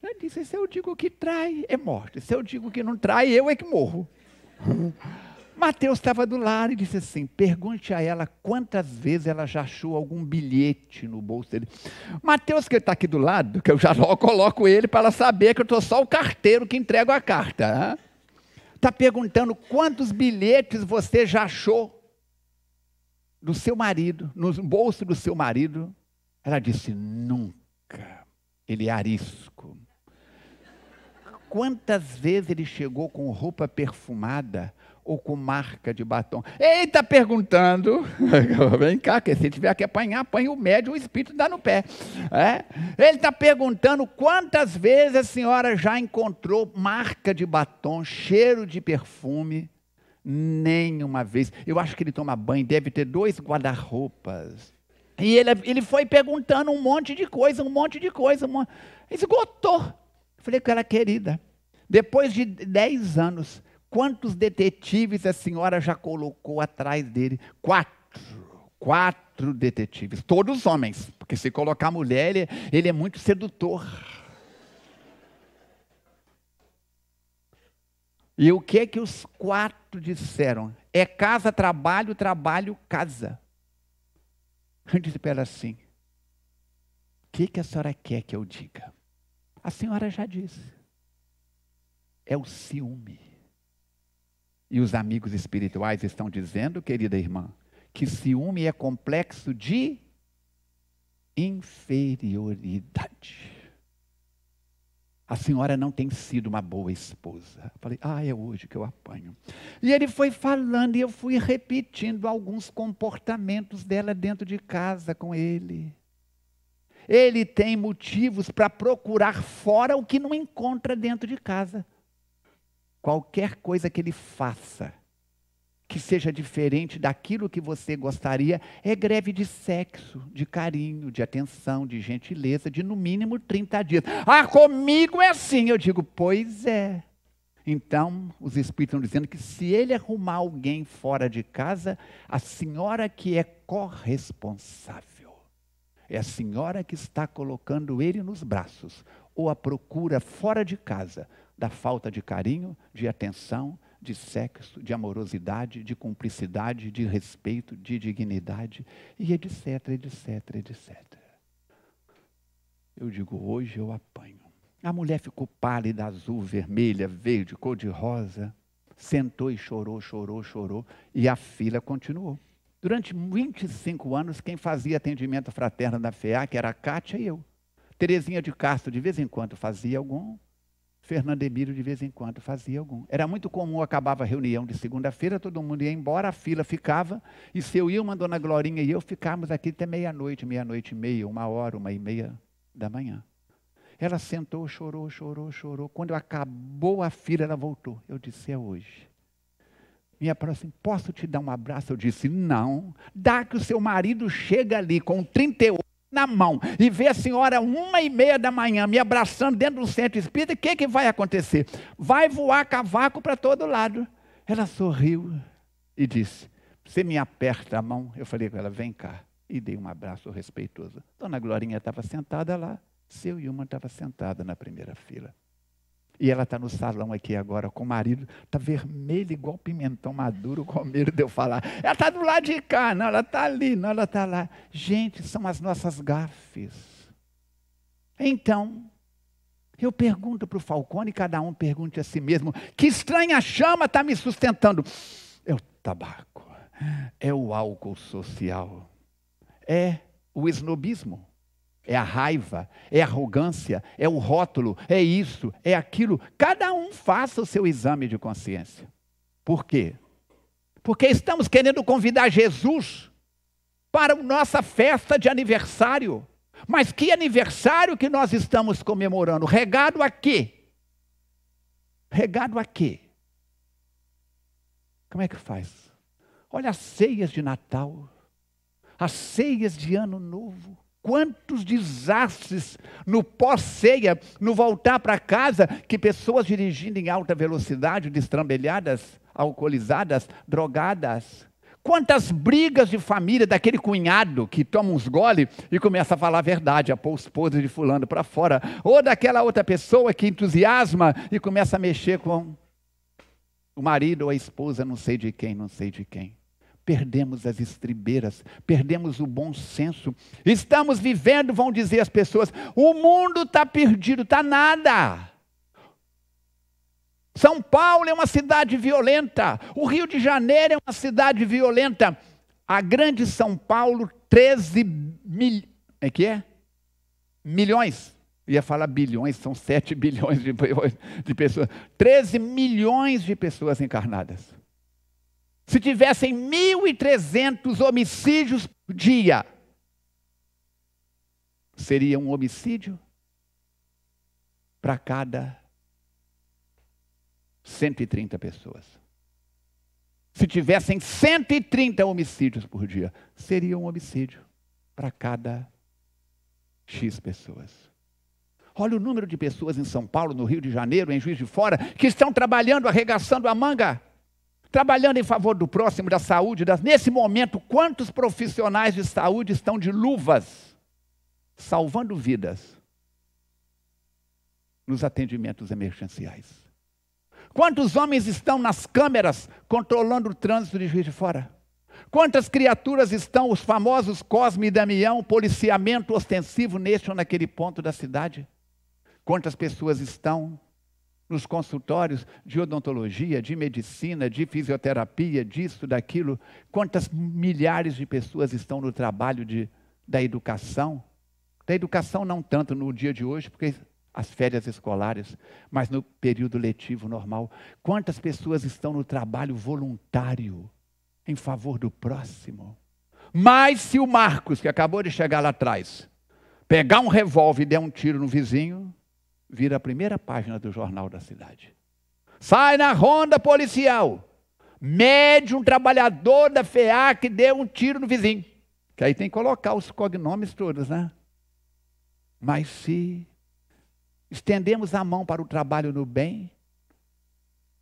Ele disse: Se eu digo que trai, é morte. Se eu digo que não trai, eu é que morro. Mateus estava do lado e disse assim: pergunte a ela quantas vezes ela já achou algum bilhete no bolso dele. Mateus, que está aqui do lado, que eu já logo coloco ele para ela saber que eu estou só o carteiro que entrego a carta. Está perguntando quantos bilhetes você já achou do seu marido, no bolso do seu marido. Ela disse: nunca. Ele é arisco. Quantas vezes ele chegou com roupa perfumada ou com marca de batom? Ele está perguntando. Vem cá, que se tiver que apanhar, apanha o médium, o espírito dá no pé. É? Ele está perguntando quantas vezes a senhora já encontrou marca de batom, cheiro de perfume. Nenhuma vez. Eu acho que ele toma banho, deve ter dois guarda-roupas. E ele, ele foi perguntando um monte de coisa, um monte de coisa. Um monte... Esgotou. Falei com ela, querida, depois de 10 anos, quantos detetives a senhora já colocou atrás dele? Quatro. Quatro detetives, todos homens, porque se colocar mulher, ele, ele é muito sedutor. E o que é que os quatro disseram? É casa, trabalho, trabalho, casa. Eu disse para ela assim: o que, que a senhora quer que eu diga? A senhora já disse. É o ciúme. E os amigos espirituais estão dizendo, querida irmã, que ciúme é complexo de inferioridade. A senhora não tem sido uma boa esposa. falei, ah, é hoje que eu apanho. E ele foi falando e eu fui repetindo alguns comportamentos dela dentro de casa com ele. Ele tem motivos para procurar fora o que não encontra dentro de casa. Qualquer coisa que ele faça que seja diferente daquilo que você gostaria é greve de sexo, de carinho, de atenção, de gentileza, de no mínimo 30 dias. Ah, comigo é assim. Eu digo, pois é. Então, os espíritos estão dizendo que se ele arrumar alguém fora de casa, a senhora que é corresponsável. É a senhora que está colocando ele nos braços, ou a procura fora de casa da falta de carinho, de atenção, de sexo, de amorosidade, de cumplicidade, de respeito, de dignidade e etc, etc, etc. Eu digo, hoje eu apanho. A mulher ficou pálida, azul, vermelha, verde, cor-de-rosa, sentou e chorou, chorou, chorou, e a fila continuou. Durante 25 anos, quem fazia atendimento fraterno da Fea, que era a Cátia e eu. Terezinha de Castro, de vez em quando, fazia algum. Fernando Emílio, de vez em quando, fazia algum. Era muito comum, acabava a reunião de segunda-feira, todo mundo ia embora, a fila ficava, e se eu ia uma Dona Glorinha e eu ficávamos aqui até meia-noite, meia-noite e meia, uma hora, uma e meia da manhã. Ela sentou, chorou, chorou, chorou. Quando acabou a fila, ela voltou. Eu disse: é hoje me próxima assim, posso te dar um abraço? Eu disse, não. Dá que o seu marido chega ali com 38 na mão e vê a senhora uma e meia da manhã me abraçando dentro do centro espírita, o que, que vai acontecer? Vai voar cavaco para todo lado. Ela sorriu e disse, você me aperta a mão? Eu falei com ela, vem cá. E dei um abraço respeitoso. Dona Glorinha estava sentada lá, seu Yuma estava sentada na primeira fila. E ela está no salão aqui agora com o marido, está vermelha igual pimentão maduro, com medo de eu falar. Ela está do lado de cá, não, ela está ali, não, ela está lá. Gente, são as nossas gafes. Então, eu pergunto para o Falcone, cada um pergunte a si mesmo: que estranha chama está me sustentando? É o tabaco, é o álcool social, é o esnobismo é a raiva, é a arrogância, é o rótulo, é isso, é aquilo. Cada um faça o seu exame de consciência. Por quê? Porque estamos querendo convidar Jesus para a nossa festa de aniversário. Mas que aniversário que nós estamos comemorando? Regado a quê? Regado a quê? Como é que faz? Olha as ceias de Natal, as ceias de Ano Novo Quantos desastres no pós-ceia, no voltar para casa, que pessoas dirigindo em alta velocidade, destrambelhadas, alcoolizadas, drogadas. Quantas brigas de família daquele cunhado que toma uns gole e começa a falar a verdade, a pôr os podres de fulano para fora, ou daquela outra pessoa que entusiasma e começa a mexer com o marido ou a esposa, não sei de quem, não sei de quem perdemos as estribeiras, perdemos o bom senso. Estamos vivendo, vão dizer as pessoas, o mundo está perdido, está nada. São Paulo é uma cidade violenta, o Rio de Janeiro é uma cidade violenta. A grande São Paulo, 13 mil... é que é? milhões. ia falar bilhões, são 7 bilhões de, de pessoas. 13 milhões de pessoas encarnadas se tivessem 1.300 homicídios por dia, seria um homicídio para cada 130 pessoas. Se tivessem 130 homicídios por dia, seria um homicídio para cada X pessoas. Olha o número de pessoas em São Paulo, no Rio de Janeiro, em Juiz de Fora, que estão trabalhando, arregaçando a manga trabalhando em favor do próximo, da saúde. Das... Nesse momento, quantos profissionais de saúde estão de luvas, salvando vidas nos atendimentos emergenciais? Quantos homens estão nas câmeras controlando o trânsito de Juiz de Fora? Quantas criaturas estão os famosos Cosme e Damião, policiamento ostensivo neste ou naquele ponto da cidade? Quantas pessoas estão nos consultórios de odontologia, de medicina, de fisioterapia, disso, daquilo. Quantas milhares de pessoas estão no trabalho de, da educação? Da educação, não tanto no dia de hoje, porque as férias escolares, mas no período letivo normal. Quantas pessoas estão no trabalho voluntário em favor do próximo? Mas se o Marcos, que acabou de chegar lá atrás, pegar um revólver e der um tiro no vizinho, vira a primeira página do jornal da cidade. Sai na ronda policial. Mede um trabalhador da FEAC deu um tiro no vizinho. Que aí tem que colocar os cognomes todos, né? Mas se estendemos a mão para o trabalho no bem,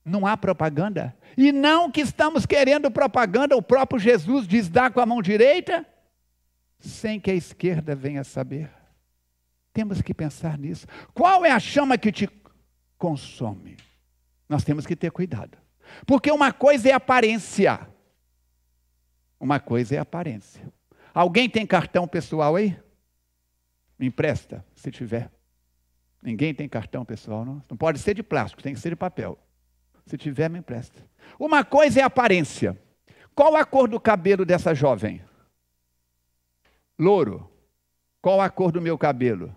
não há propaganda. E não que estamos querendo propaganda, o próprio Jesus diz: dá com a mão direita, sem que a esquerda venha saber. Temos que pensar nisso. Qual é a chama que te consome? Nós temos que ter cuidado. Porque uma coisa é aparência. Uma coisa é aparência. Alguém tem cartão pessoal aí? Me empresta, se tiver. Ninguém tem cartão pessoal, não? Não pode ser de plástico, tem que ser de papel. Se tiver, me empresta. Uma coisa é aparência. Qual a cor do cabelo dessa jovem? Louro. Qual a cor do meu cabelo?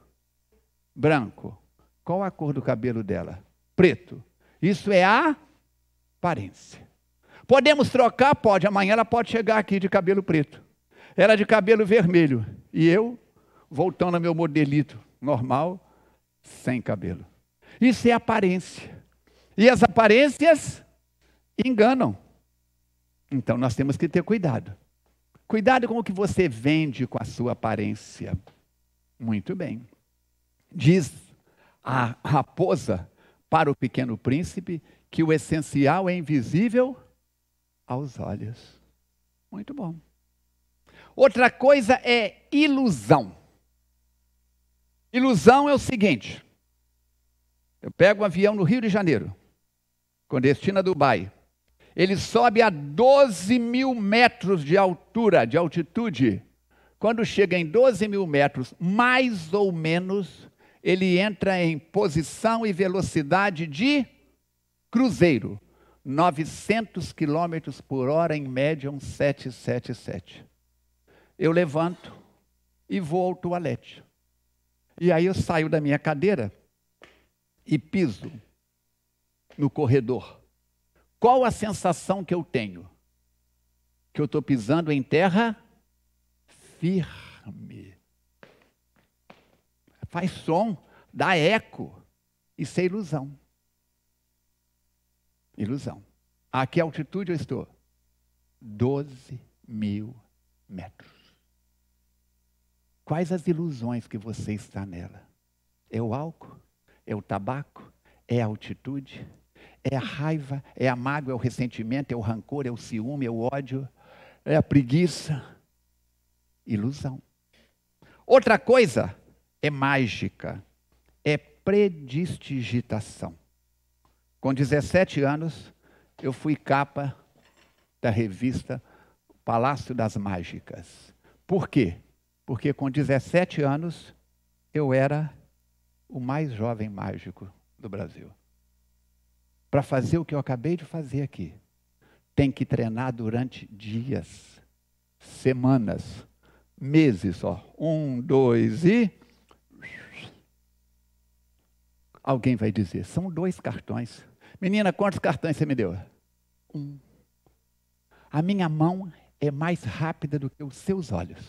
Branco. Qual a cor do cabelo dela? Preto. Isso é a aparência. Podemos trocar? Pode. Amanhã ela pode chegar aqui de cabelo preto. Ela de cabelo vermelho. E eu, voltando ao meu modelito normal, sem cabelo. Isso é aparência. E as aparências enganam. Então nós temos que ter cuidado. Cuidado com o que você vende com a sua aparência. Muito bem. Diz a raposa para o pequeno príncipe que o essencial é invisível aos olhos. Muito bom. Outra coisa é ilusão. Ilusão é o seguinte: eu pego um avião no Rio de Janeiro, com destino a Dubai. Ele sobe a 12 mil metros de altura, de altitude. Quando chega em 12 mil metros, mais ou menos, ele entra em posição e velocidade de cruzeiro. 900 km por hora, em média, um 777. Eu levanto e vou ao toalete. E aí eu saio da minha cadeira e piso no corredor. Qual a sensação que eu tenho? Que eu estou pisando em terra firme. Faz som, dá eco. Isso é ilusão. Ilusão. A que altitude eu estou? 12 mil metros. Quais as ilusões que você está nela? É o álcool? É o tabaco? É a altitude? É a raiva? É a mágoa? É o ressentimento? É o rancor? É o ciúme? É o ódio? É a preguiça? Ilusão. Outra coisa é mágica, é predistigitação. Com 17 anos, eu fui capa da revista Palácio das Mágicas. Por quê? Porque com 17 anos eu era o mais jovem mágico do Brasil. Para fazer o que eu acabei de fazer aqui, tem que treinar durante dias, semanas, meses ó, Um, dois e. Alguém vai dizer: são dois cartões. Menina, quantos cartões você me deu? Um. A minha mão é mais rápida do que os seus olhos,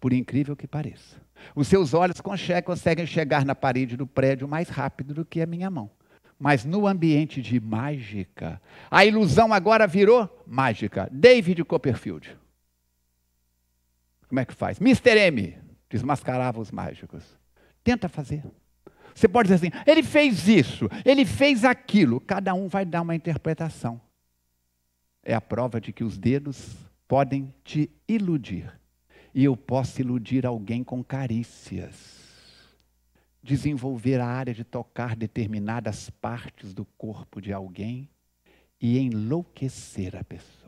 por incrível que pareça. Os seus olhos conseguem chegar na parede do prédio mais rápido do que a minha mão. Mas no ambiente de mágica, a ilusão agora virou mágica. David Copperfield. Como é que faz? Mr. M desmascarava os mágicos. Tenta fazer. Você pode dizer assim: ele fez isso, ele fez aquilo. Cada um vai dar uma interpretação. É a prova de que os dedos podem te iludir. E eu posso iludir alguém com carícias. Desenvolver a área de tocar determinadas partes do corpo de alguém e enlouquecer a pessoa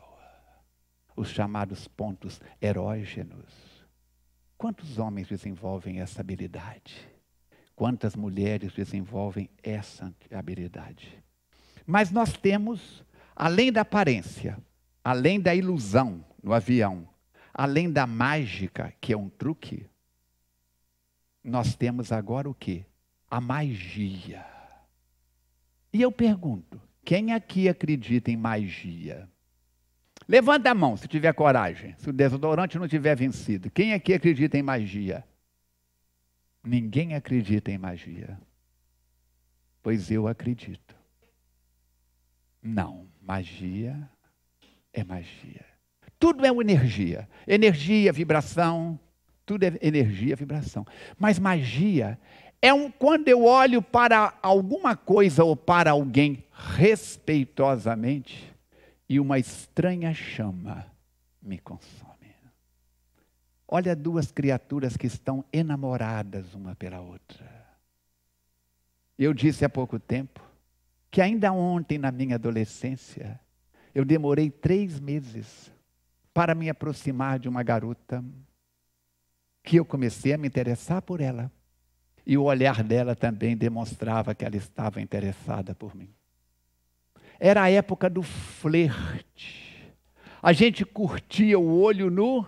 os chamados pontos erógenos. Quantos homens desenvolvem essa habilidade? Quantas mulheres desenvolvem essa habilidade? Mas nós temos, além da aparência, além da ilusão no avião, além da mágica, que é um truque, nós temos agora o que? A magia. E eu pergunto: quem aqui acredita em magia? Levanta a mão se tiver coragem, se o desodorante não tiver vencido. Quem aqui acredita em magia? Ninguém acredita em magia. Pois eu acredito. Não, magia é magia. Tudo é uma energia. Energia, vibração. Tudo é energia, vibração. Mas magia é um, quando eu olho para alguma coisa ou para alguém respeitosamente e uma estranha chama me consome. Olha duas criaturas que estão enamoradas uma pela outra. Eu disse há pouco tempo que ainda ontem, na minha adolescência, eu demorei três meses para me aproximar de uma garota que eu comecei a me interessar por ela. E o olhar dela também demonstrava que ela estava interessada por mim. Era a época do flerte. A gente curtia o olho no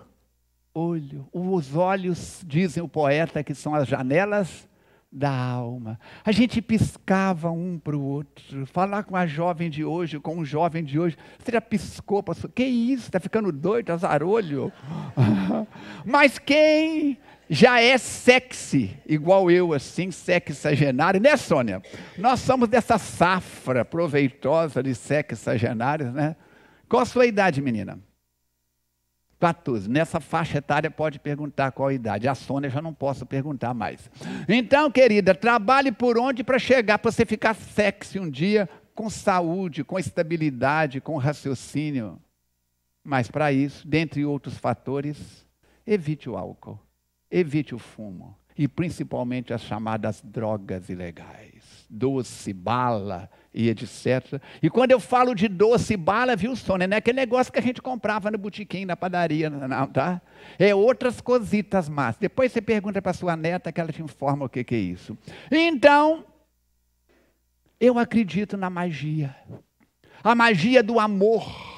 olho. Os olhos, dizem o poeta, que são as janelas da alma. A gente piscava um para o outro. Falar com a jovem de hoje, com o jovem de hoje. Você já piscou? Passou. Que isso? Está ficando doido, azarolho? Mas quem já é sexy, igual eu, assim, sexagenário, né, Sônia? Nós somos dessa safra proveitosa de sexagenários, né? Qual a sua idade, menina? 14. Nessa faixa etária pode perguntar qual a idade. A Sônia já não posso perguntar mais. Então, querida, trabalhe por onde para chegar, para você ficar sexy um dia, com saúde, com estabilidade, com raciocínio. Mas para isso, dentre outros fatores, evite o álcool evite o fumo e principalmente as chamadas drogas ilegais, doce, bala e etc. E quando eu falo de doce, bala, viu, Sônia, não é aquele negócio que a gente comprava no botequim, na padaria, não, tá? É outras cositas más. Depois você pergunta para sua neta que ela te informa o que, que é isso. Então, eu acredito na magia. A magia do amor.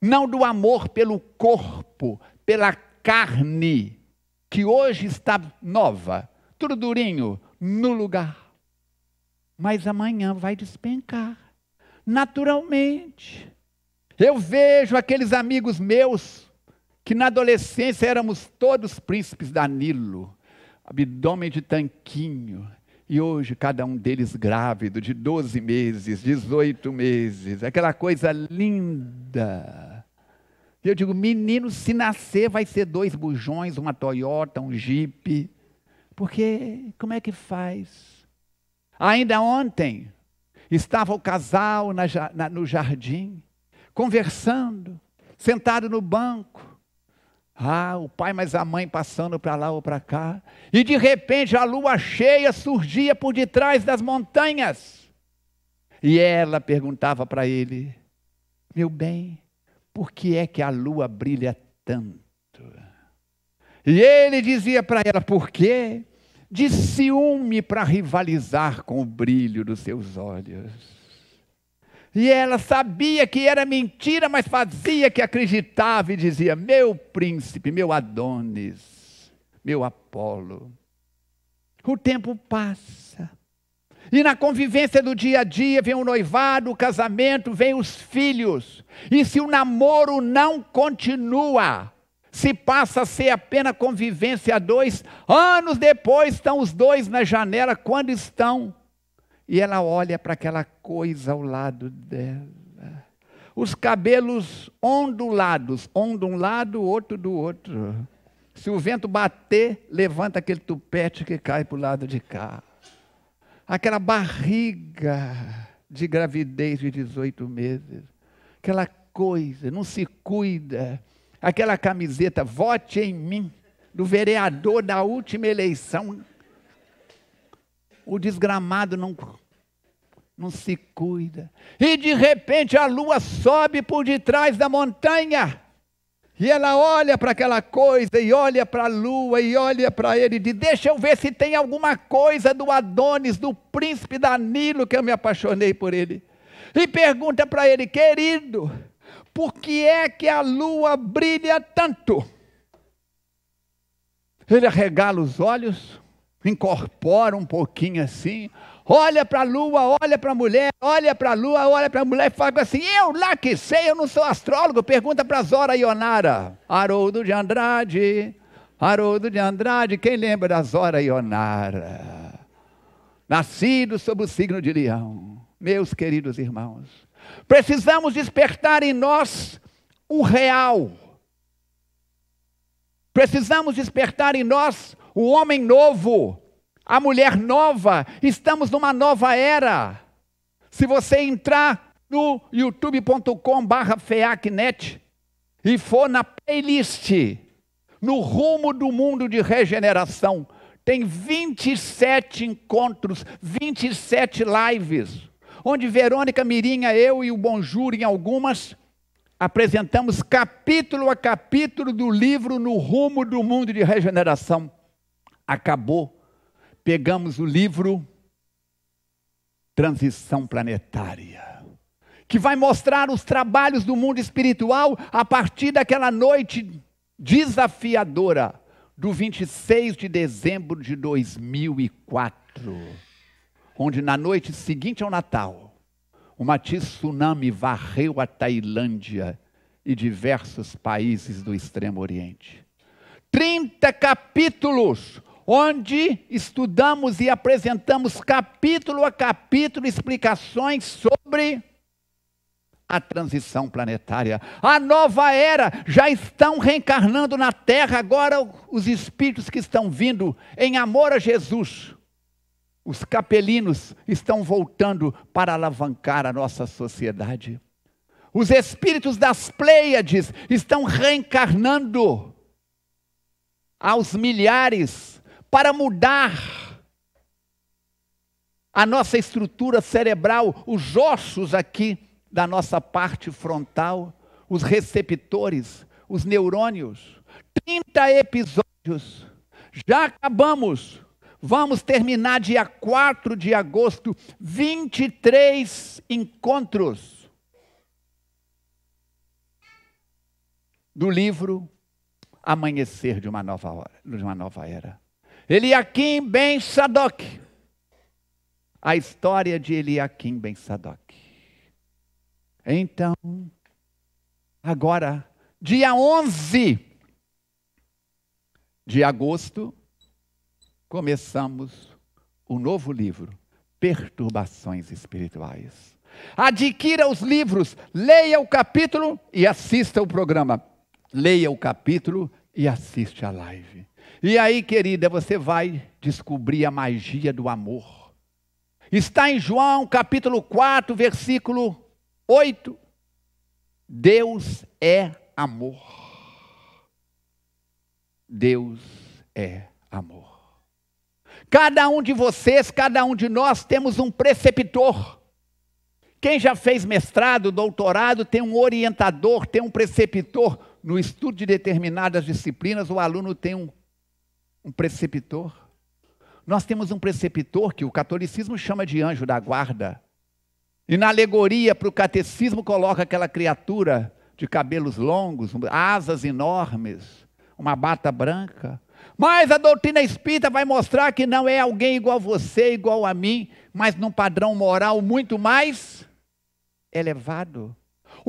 Não do amor pelo corpo, pela carne que hoje está nova, tudo durinho, no lugar. Mas amanhã vai despencar, naturalmente. Eu vejo aqueles amigos meus, que na adolescência éramos todos príncipes Danilo, abdômen de tanquinho, e hoje cada um deles grávido, de 12 meses, 18 meses, aquela coisa linda. Eu digo, menino, se nascer vai ser dois bujões, uma Toyota, um Jeep. Porque como é que faz? Ainda ontem estava o casal na, na, no jardim, conversando, sentado no banco. Ah, o pai mais a mãe passando para lá ou para cá. E de repente a lua cheia surgia por detrás das montanhas. E ela perguntava para ele: Meu bem, por que é que a lua brilha tanto? E ele dizia para ela, por quê? De ciúme para rivalizar com o brilho dos seus olhos. E ela sabia que era mentira, mas fazia que acreditava e dizia: Meu príncipe, meu Adonis, meu Apolo. O tempo passa. E na convivência do dia a dia vem o noivado, o casamento, vem os filhos. E se o namoro não continua, se passa a ser apenas convivência a dois, anos depois estão os dois na janela, quando estão? E ela olha para aquela coisa ao lado dela. Os cabelos ondulados, um de um lado, outro do outro. Se o vento bater, levanta aquele tupete que cai para o lado de cá aquela barriga de gravidez de 18 meses, aquela coisa, não se cuida, aquela camiseta, vote em mim, do vereador da última eleição. O desgramado não, não se cuida. E de repente a lua sobe por detrás da montanha. E ela olha para aquela coisa, e olha para a lua, e olha para ele, e diz: Deixa eu ver se tem alguma coisa do Adonis, do príncipe Danilo, que eu me apaixonei por ele. E pergunta para ele: Querido, por que é que a lua brilha tanto? Ele arregala os olhos, incorpora um pouquinho assim, olha para a lua, olha para a mulher, olha para a lua, olha para a mulher e fala assim: eu lá que sei, eu não sou astrólogo. Pergunta para Zora Ionara, Haroldo de Andrade, Haroldo de Andrade, quem lembra da Zora Ionara? Nascido sob o signo de Leão. Meus queridos irmãos, precisamos despertar em nós o real. Precisamos despertar em nós o homem novo, a mulher nova, estamos numa nova era. Se você entrar no youtube.com/feacnet e for na playlist no rumo do mundo de regeneração, tem 27 encontros, 27 lives, onde Verônica Mirinha, eu e o Bonjour, em algumas apresentamos capítulo a capítulo do livro No Rumo do Mundo de Regeneração. Acabou pegamos o livro Transição Planetária, que vai mostrar os trabalhos do mundo espiritual a partir daquela noite desafiadora do 26 de dezembro de 2004, onde na noite seguinte ao Natal, uma tsunami varreu a Tailândia e diversos países do Extremo Oriente. 30 capítulos onde estudamos e apresentamos capítulo a capítulo explicações sobre a transição planetária. A nova era já estão reencarnando na Terra agora os espíritos que estão vindo em amor a Jesus. Os capelinos estão voltando para alavancar a nossa sociedade. Os espíritos das Pleiades estão reencarnando aos milhares para mudar a nossa estrutura cerebral, os ossos aqui da nossa parte frontal, os receptores, os neurônios. 30 episódios. Já acabamos. Vamos terminar dia 4 de agosto, 23 encontros do livro Amanhecer de uma nova hora, de uma nova era. Eliakim ben Sadoc. A história de Eliakim ben Sadoc. Então, agora, dia 11 de agosto, começamos o novo livro, Perturbações Espirituais. Adquira os livros, leia o capítulo e assista o programa. Leia o capítulo e assiste a live. E aí, querida, você vai descobrir a magia do amor. Está em João capítulo 4, versículo 8. Deus é amor. Deus é amor. Cada um de vocês, cada um de nós temos um preceptor. Quem já fez mestrado, doutorado, tem um orientador, tem um preceptor. No estudo de determinadas disciplinas, o aluno tem um um preceptor. Nós temos um preceptor que o catolicismo chama de anjo da guarda. E na alegoria para o catecismo coloca aquela criatura de cabelos longos, asas enormes, uma bata branca. Mas a doutrina espírita vai mostrar que não é alguém igual a você, igual a mim, mas num padrão moral muito mais elevado.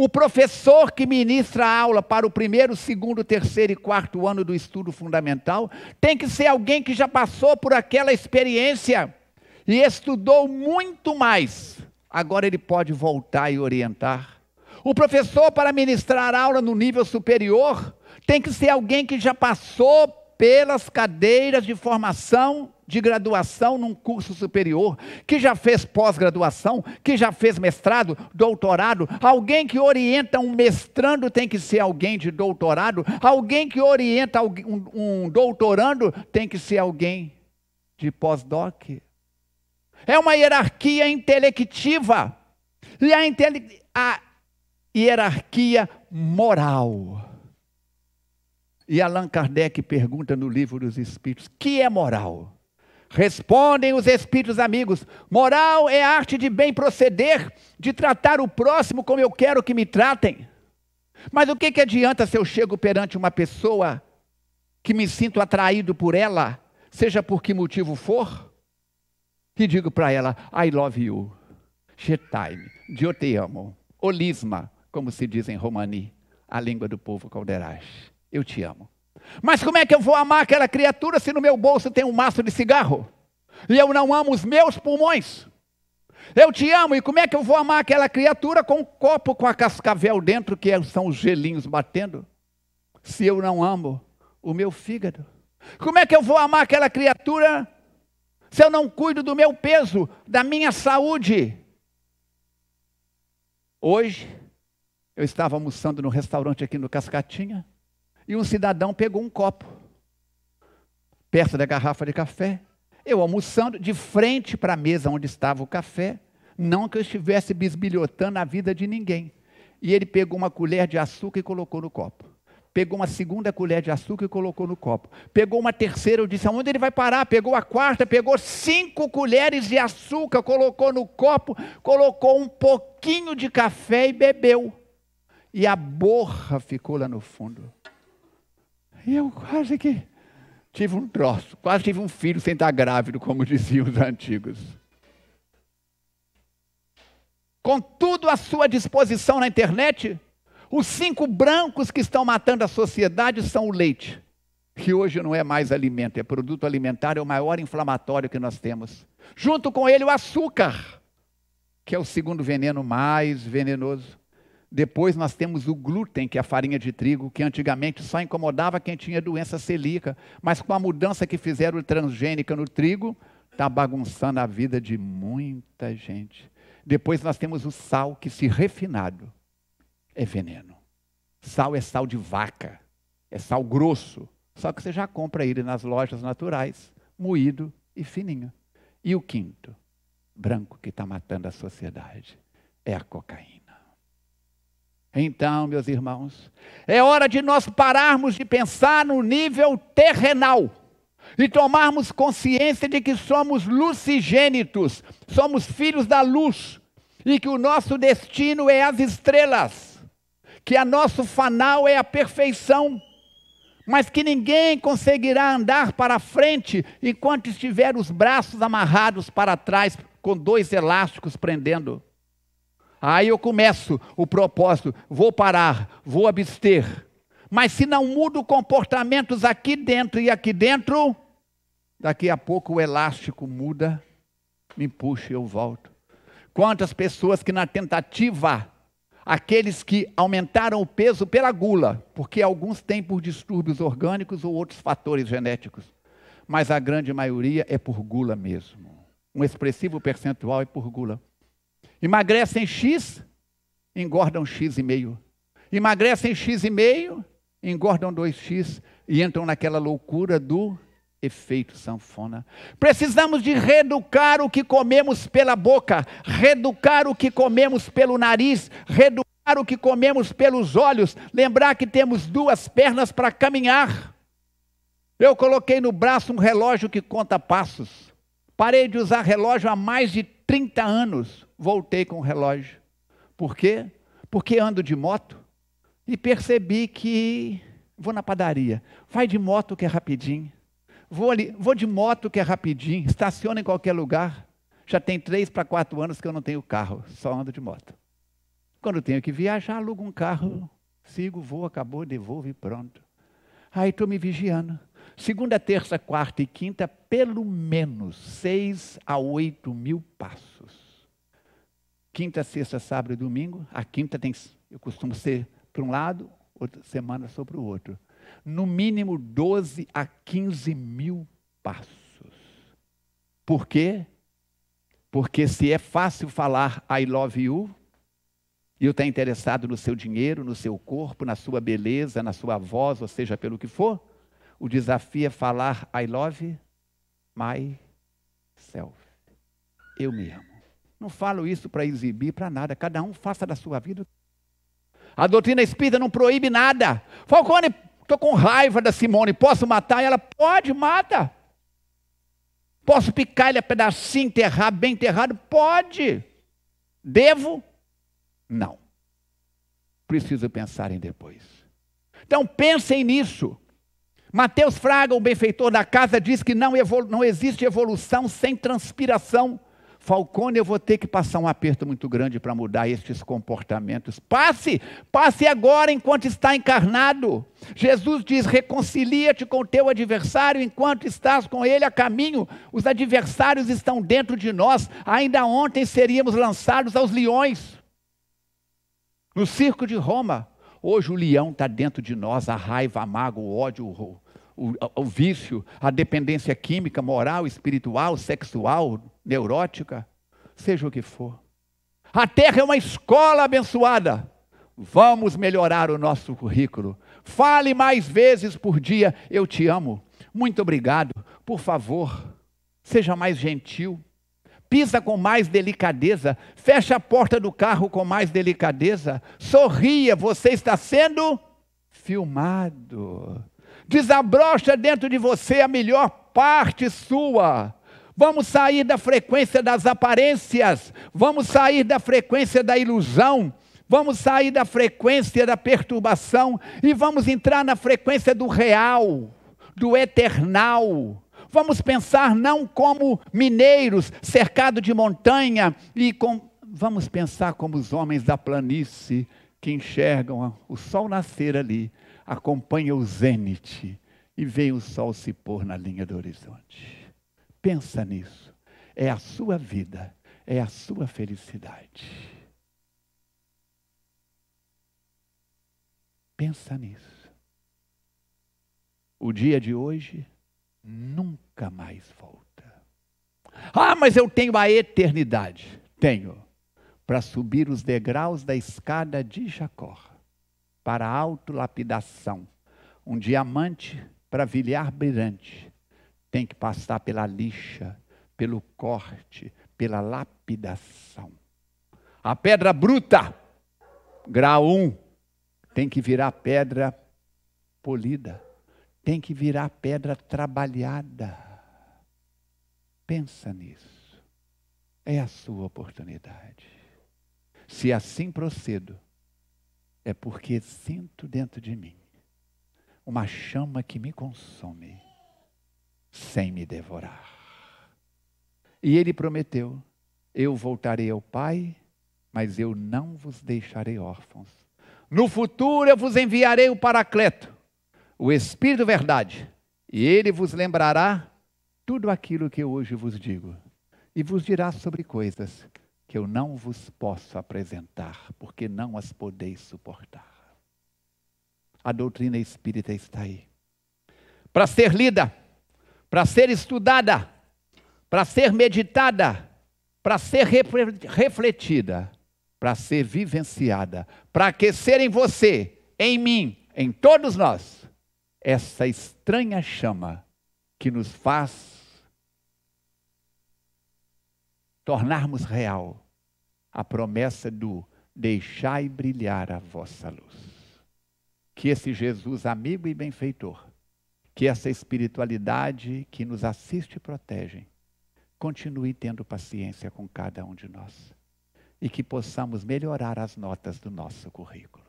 O professor que ministra a aula para o primeiro, segundo, terceiro e quarto ano do estudo fundamental tem que ser alguém que já passou por aquela experiência e estudou muito mais. Agora ele pode voltar e orientar. O professor para ministrar aula no nível superior tem que ser alguém que já passou pelas cadeiras de formação de graduação num curso superior, que já fez pós-graduação, que já fez mestrado, doutorado. Alguém que orienta um mestrando tem que ser alguém de doutorado. Alguém que orienta um, doutorando tem que ser alguém de pós-doc. É uma hierarquia intelectiva e a, intele a hierarquia moral. E Allan Kardec pergunta no livro dos Espíritos: que é moral? Respondem os espíritos amigos: moral é arte de bem proceder, de tratar o próximo como eu quero que me tratem. Mas o que, que adianta se eu chego perante uma pessoa que me sinto atraído por ela, seja por que motivo for, e digo para ela: I love you, she time, eu te amo, olisma, como se diz em romani, a língua do povo calderage. Eu te amo. Mas como é que eu vou amar aquela criatura se no meu bolso tem um maço de cigarro? E eu não amo os meus pulmões? Eu te amo, e como é que eu vou amar aquela criatura com um copo com a cascavel dentro, que é, são os gelinhos batendo? Se eu não amo o meu fígado? Como é que eu vou amar aquela criatura se eu não cuido do meu peso, da minha saúde? Hoje, eu estava almoçando no restaurante aqui no Cascatinha, e um cidadão pegou um copo perto da garrafa de café. Eu almoçando de frente para a mesa onde estava o café, não que eu estivesse bisbilhotando a vida de ninguém. E ele pegou uma colher de açúcar e colocou no copo. Pegou uma segunda colher de açúcar e colocou no copo. Pegou uma terceira, eu disse: aonde ele vai parar? Pegou a quarta, pegou cinco colheres de açúcar, colocou no copo, colocou um pouquinho de café e bebeu. E a borra ficou lá no fundo. E eu quase que tive um troço, quase tive um filho sem estar grávido, como diziam os antigos. Com tudo à sua disposição na internet, os cinco brancos que estão matando a sociedade são o leite, que hoje não é mais alimento, é produto alimentar, é o maior inflamatório que nós temos. Junto com ele, o açúcar, que é o segundo veneno mais venenoso. Depois nós temos o glúten, que é a farinha de trigo, que antigamente só incomodava quem tinha doença celíaca, mas com a mudança que fizeram transgênica no trigo, está bagunçando a vida de muita gente. Depois nós temos o sal, que se refinado é veneno. Sal é sal de vaca, é sal grosso, só que você já compra ele nas lojas naturais, moído e fininho. E o quinto, branco que está matando a sociedade, é a cocaína. Então, meus irmãos, é hora de nós pararmos de pensar no nível terrenal e tomarmos consciência de que somos lucigênitos, somos filhos da luz e que o nosso destino é as estrelas, que a nosso fanal é a perfeição, mas que ninguém conseguirá andar para frente enquanto estiver os braços amarrados para trás com dois elásticos prendendo. Aí eu começo o propósito, vou parar, vou abster. Mas se não mudo comportamentos aqui dentro e aqui dentro, daqui a pouco o elástico muda, me puxa e eu volto. Quantas pessoas que na tentativa, aqueles que aumentaram o peso pela gula, porque alguns têm por distúrbios orgânicos ou outros fatores genéticos, mas a grande maioria é por gula mesmo. Um expressivo percentual é por gula. Emagrecem X, engordam X e meio. Emagrecem X e meio, engordam 2X e entram naquela loucura do efeito sanfona. Precisamos de reeducar o que comemos pela boca, reeducar o que comemos pelo nariz, reeducar o que comemos pelos olhos, lembrar que temos duas pernas para caminhar. Eu coloquei no braço um relógio que conta passos. Parei de usar relógio há mais de 30 anos voltei com o relógio. Por quê? Porque ando de moto e percebi que vou na padaria, vai de moto que é rapidinho. Vou ali, vou de moto que é rapidinho, estaciono em qualquer lugar. Já tem três para quatro anos que eu não tenho carro, só ando de moto. Quando tenho que viajar, alugo um carro, sigo, vou, acabou, devolvo e pronto. Aí estou me vigiando. Segunda, terça, quarta e quinta, pelo menos 6 a 8 mil passos. Quinta, sexta, sábado e domingo. A quinta tem, eu costumo ser para um lado, outra semana sou para o outro. No mínimo 12 a 15 mil passos. Por quê? Porque se é fácil falar I love you, e eu estou interessado no seu dinheiro, no seu corpo, na sua beleza, na sua voz, ou seja, pelo que for, o desafio é falar I love myself. Eu me amo. Não falo isso para exibir, para nada. Cada um faça da sua vida. A doutrina espírita não proíbe nada. Falcone, estou com raiva da Simone. Posso matar? Ela pode, mata. Posso picar ele a pedacinho, enterrar bem enterrado? Pode. Devo? Não. Preciso pensar em depois. Então pensem nisso. Mateus Fraga, o benfeitor da casa, diz que não, evolu não existe evolução sem transpiração. Falcone, eu vou ter que passar um aperto muito grande para mudar estes comportamentos. Passe, passe agora enquanto está encarnado. Jesus diz: reconcilia-te com o teu adversário enquanto estás com ele a caminho. Os adversários estão dentro de nós. Ainda ontem seríamos lançados aos leões no circo de Roma. Hoje o leão está dentro de nós, a raiva, a mágoa, o ódio, o, o, o, vício, a dependência química, moral, espiritual, sexual, neurótica, seja o que for. A terra é uma escola abençoada. Vamos melhorar o nosso currículo. Fale mais vezes por dia: Eu te amo. Muito obrigado. Por favor, seja mais gentil pisa com mais delicadeza, fecha a porta do carro com mais delicadeza, sorria, você está sendo filmado. Desabrocha dentro de você a melhor parte sua. Vamos sair da frequência das aparências, vamos sair da frequência da ilusão, vamos sair da frequência da perturbação e vamos entrar na frequência do real, do eternal, Vamos pensar não como mineiros cercado de montanha e com... vamos pensar como os homens da planície que enxergam o sol nascer ali, acompanha o zênite e veem o sol se pôr na linha do horizonte. Pensa nisso. É a sua vida, é a sua felicidade. Pensa nisso. O dia de hoje nunca mais volta. Ah, mas eu tenho a eternidade. Tenho. Para subir os degraus da escada de Jacó, para a autolapidação. Um diamante, para vilhar brilhante, tem que passar pela lixa, pelo corte, pela lapidação. A pedra bruta, grau 1, um, tem que virar pedra polida tem que virar pedra trabalhada. Pensa nisso. É a sua oportunidade. Se assim procedo, é porque sinto dentro de mim uma chama que me consome sem me devorar. E ele prometeu: Eu voltarei ao Pai, mas eu não vos deixarei órfãos. No futuro eu vos enviarei o Paracleto o Espírito Verdade, e ele vos lembrará tudo aquilo que eu hoje vos digo, e vos dirá sobre coisas que eu não vos posso apresentar, porque não as podeis suportar. A doutrina espírita está aí para ser lida, para ser estudada, para ser meditada, para ser refletida, para ser vivenciada, para aquecer em você, em mim, em todos nós essa estranha chama que nos faz tornarmos real a promessa do deixai brilhar a vossa luz. Que esse Jesus amigo e benfeitor, que essa espiritualidade que nos assiste e protege, continue tendo paciência com cada um de nós e que possamos melhorar as notas do nosso currículo.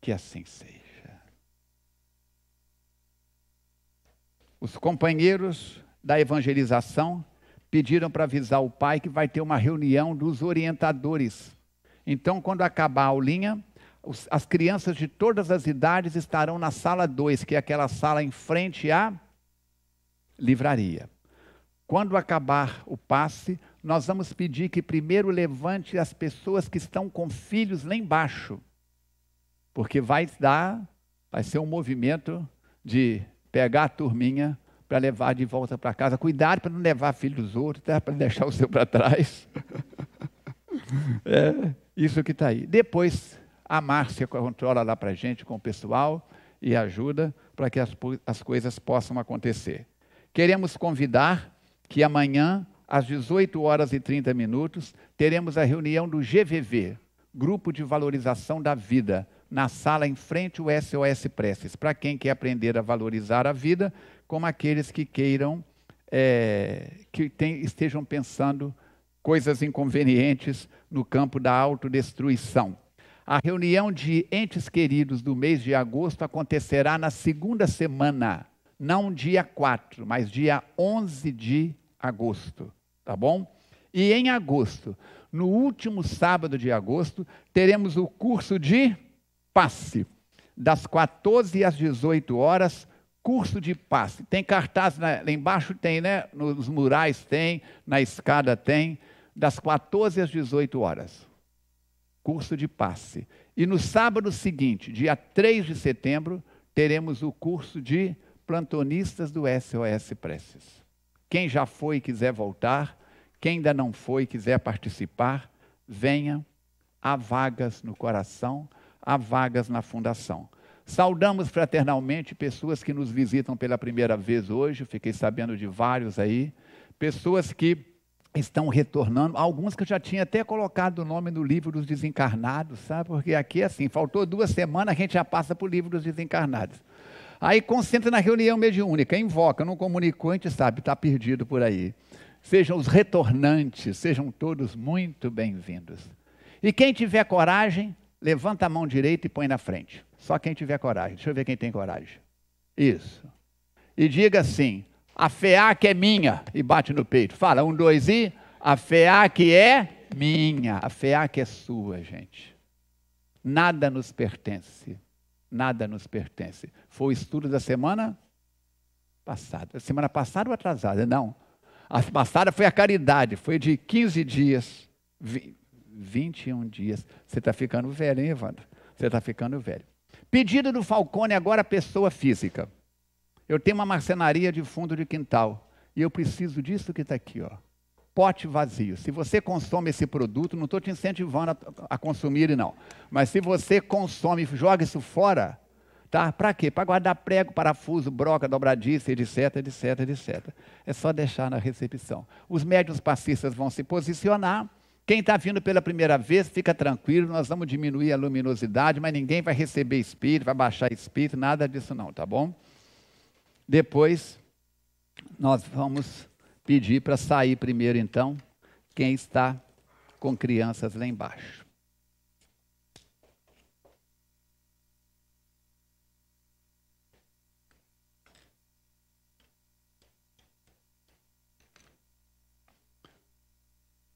Que assim seja. Os companheiros da evangelização pediram para avisar o pai que vai ter uma reunião dos orientadores. Então, quando acabar a aulinha, as crianças de todas as idades estarão na sala 2, que é aquela sala em frente à livraria. Quando acabar o passe, nós vamos pedir que primeiro levante as pessoas que estão com filhos lá embaixo, porque vai dar, vai ser um movimento de pegar a turminha para levar de volta para casa. Cuidado para não levar filho dos outros, tá? para deixar o seu para trás. é, isso que está aí. Depois, a Márcia controla lá para a gente com o pessoal e ajuda para que as, as coisas possam acontecer. Queremos convidar que amanhã, às 18 horas e 30 minutos, teremos a reunião do GVV, Grupo de Valorização da Vida, na sala em frente o SOS Preces, para quem quer aprender a valorizar a vida, como aqueles que queiram, é, que tem, estejam pensando coisas inconvenientes no campo da autodestruição. A reunião de entes queridos do mês de agosto acontecerá na segunda semana, não dia 4, mas dia 11 de agosto, tá bom? E em agosto, no último sábado de agosto, teremos o curso de passe, das 14 às 18 horas, curso de passe. Tem cartaz lá embaixo, tem, né? Nos murais tem, na escada tem, das 14 às 18 horas. Curso de passe. E no sábado seguinte, dia 3 de setembro, teremos o curso de plantonistas do SOS Preces. Quem já foi e quiser voltar, quem ainda não foi e quiser participar, venha. Há vagas no coração, há vagas na fundação. Saudamos fraternalmente pessoas que nos visitam pela primeira vez hoje, fiquei sabendo de vários aí, pessoas que estão retornando, alguns que eu já tinha até colocado o nome no livro dos desencarnados, sabe? Porque aqui é assim, faltou duas semanas, a gente já passa para o livro dos desencarnados. Aí concentra na reunião mediúnica, invoca, não comunicou, a gente sabe, está perdido por aí. Sejam os retornantes, sejam todos muito bem-vindos. E quem tiver coragem, Levanta a mão direita e põe na frente. Só quem tiver coragem. Deixa eu ver quem tem coragem. Isso. E diga assim: a FEAC é minha. E bate no peito. Fala, um, dois e. A FEAC é minha. A FEAC é sua, gente. Nada nos pertence. Nada nos pertence. Foi o estudo da semana passada. Semana passada ou atrasada? Não. A passada foi a caridade. Foi de 15 dias. 20, 21 dias. Você está ficando velho, hein, Evandro? Você está ficando velho. Pedido do Falcone agora pessoa física. Eu tenho uma marcenaria de fundo de quintal e eu preciso disso que está aqui, ó. Pote vazio. Se você consome esse produto, não estou te incentivando a, a consumir ele não, mas se você consome, joga isso fora, tá? Para quê? Para guardar prego, parafuso, broca, dobradiça, etc, etc, etc. É só deixar na recepção. Os médios passistas vão se posicionar quem está vindo pela primeira vez, fica tranquilo, nós vamos diminuir a luminosidade, mas ninguém vai receber espírito, vai baixar espírito, nada disso não, tá bom? Depois, nós vamos pedir para sair primeiro, então, quem está com crianças lá embaixo.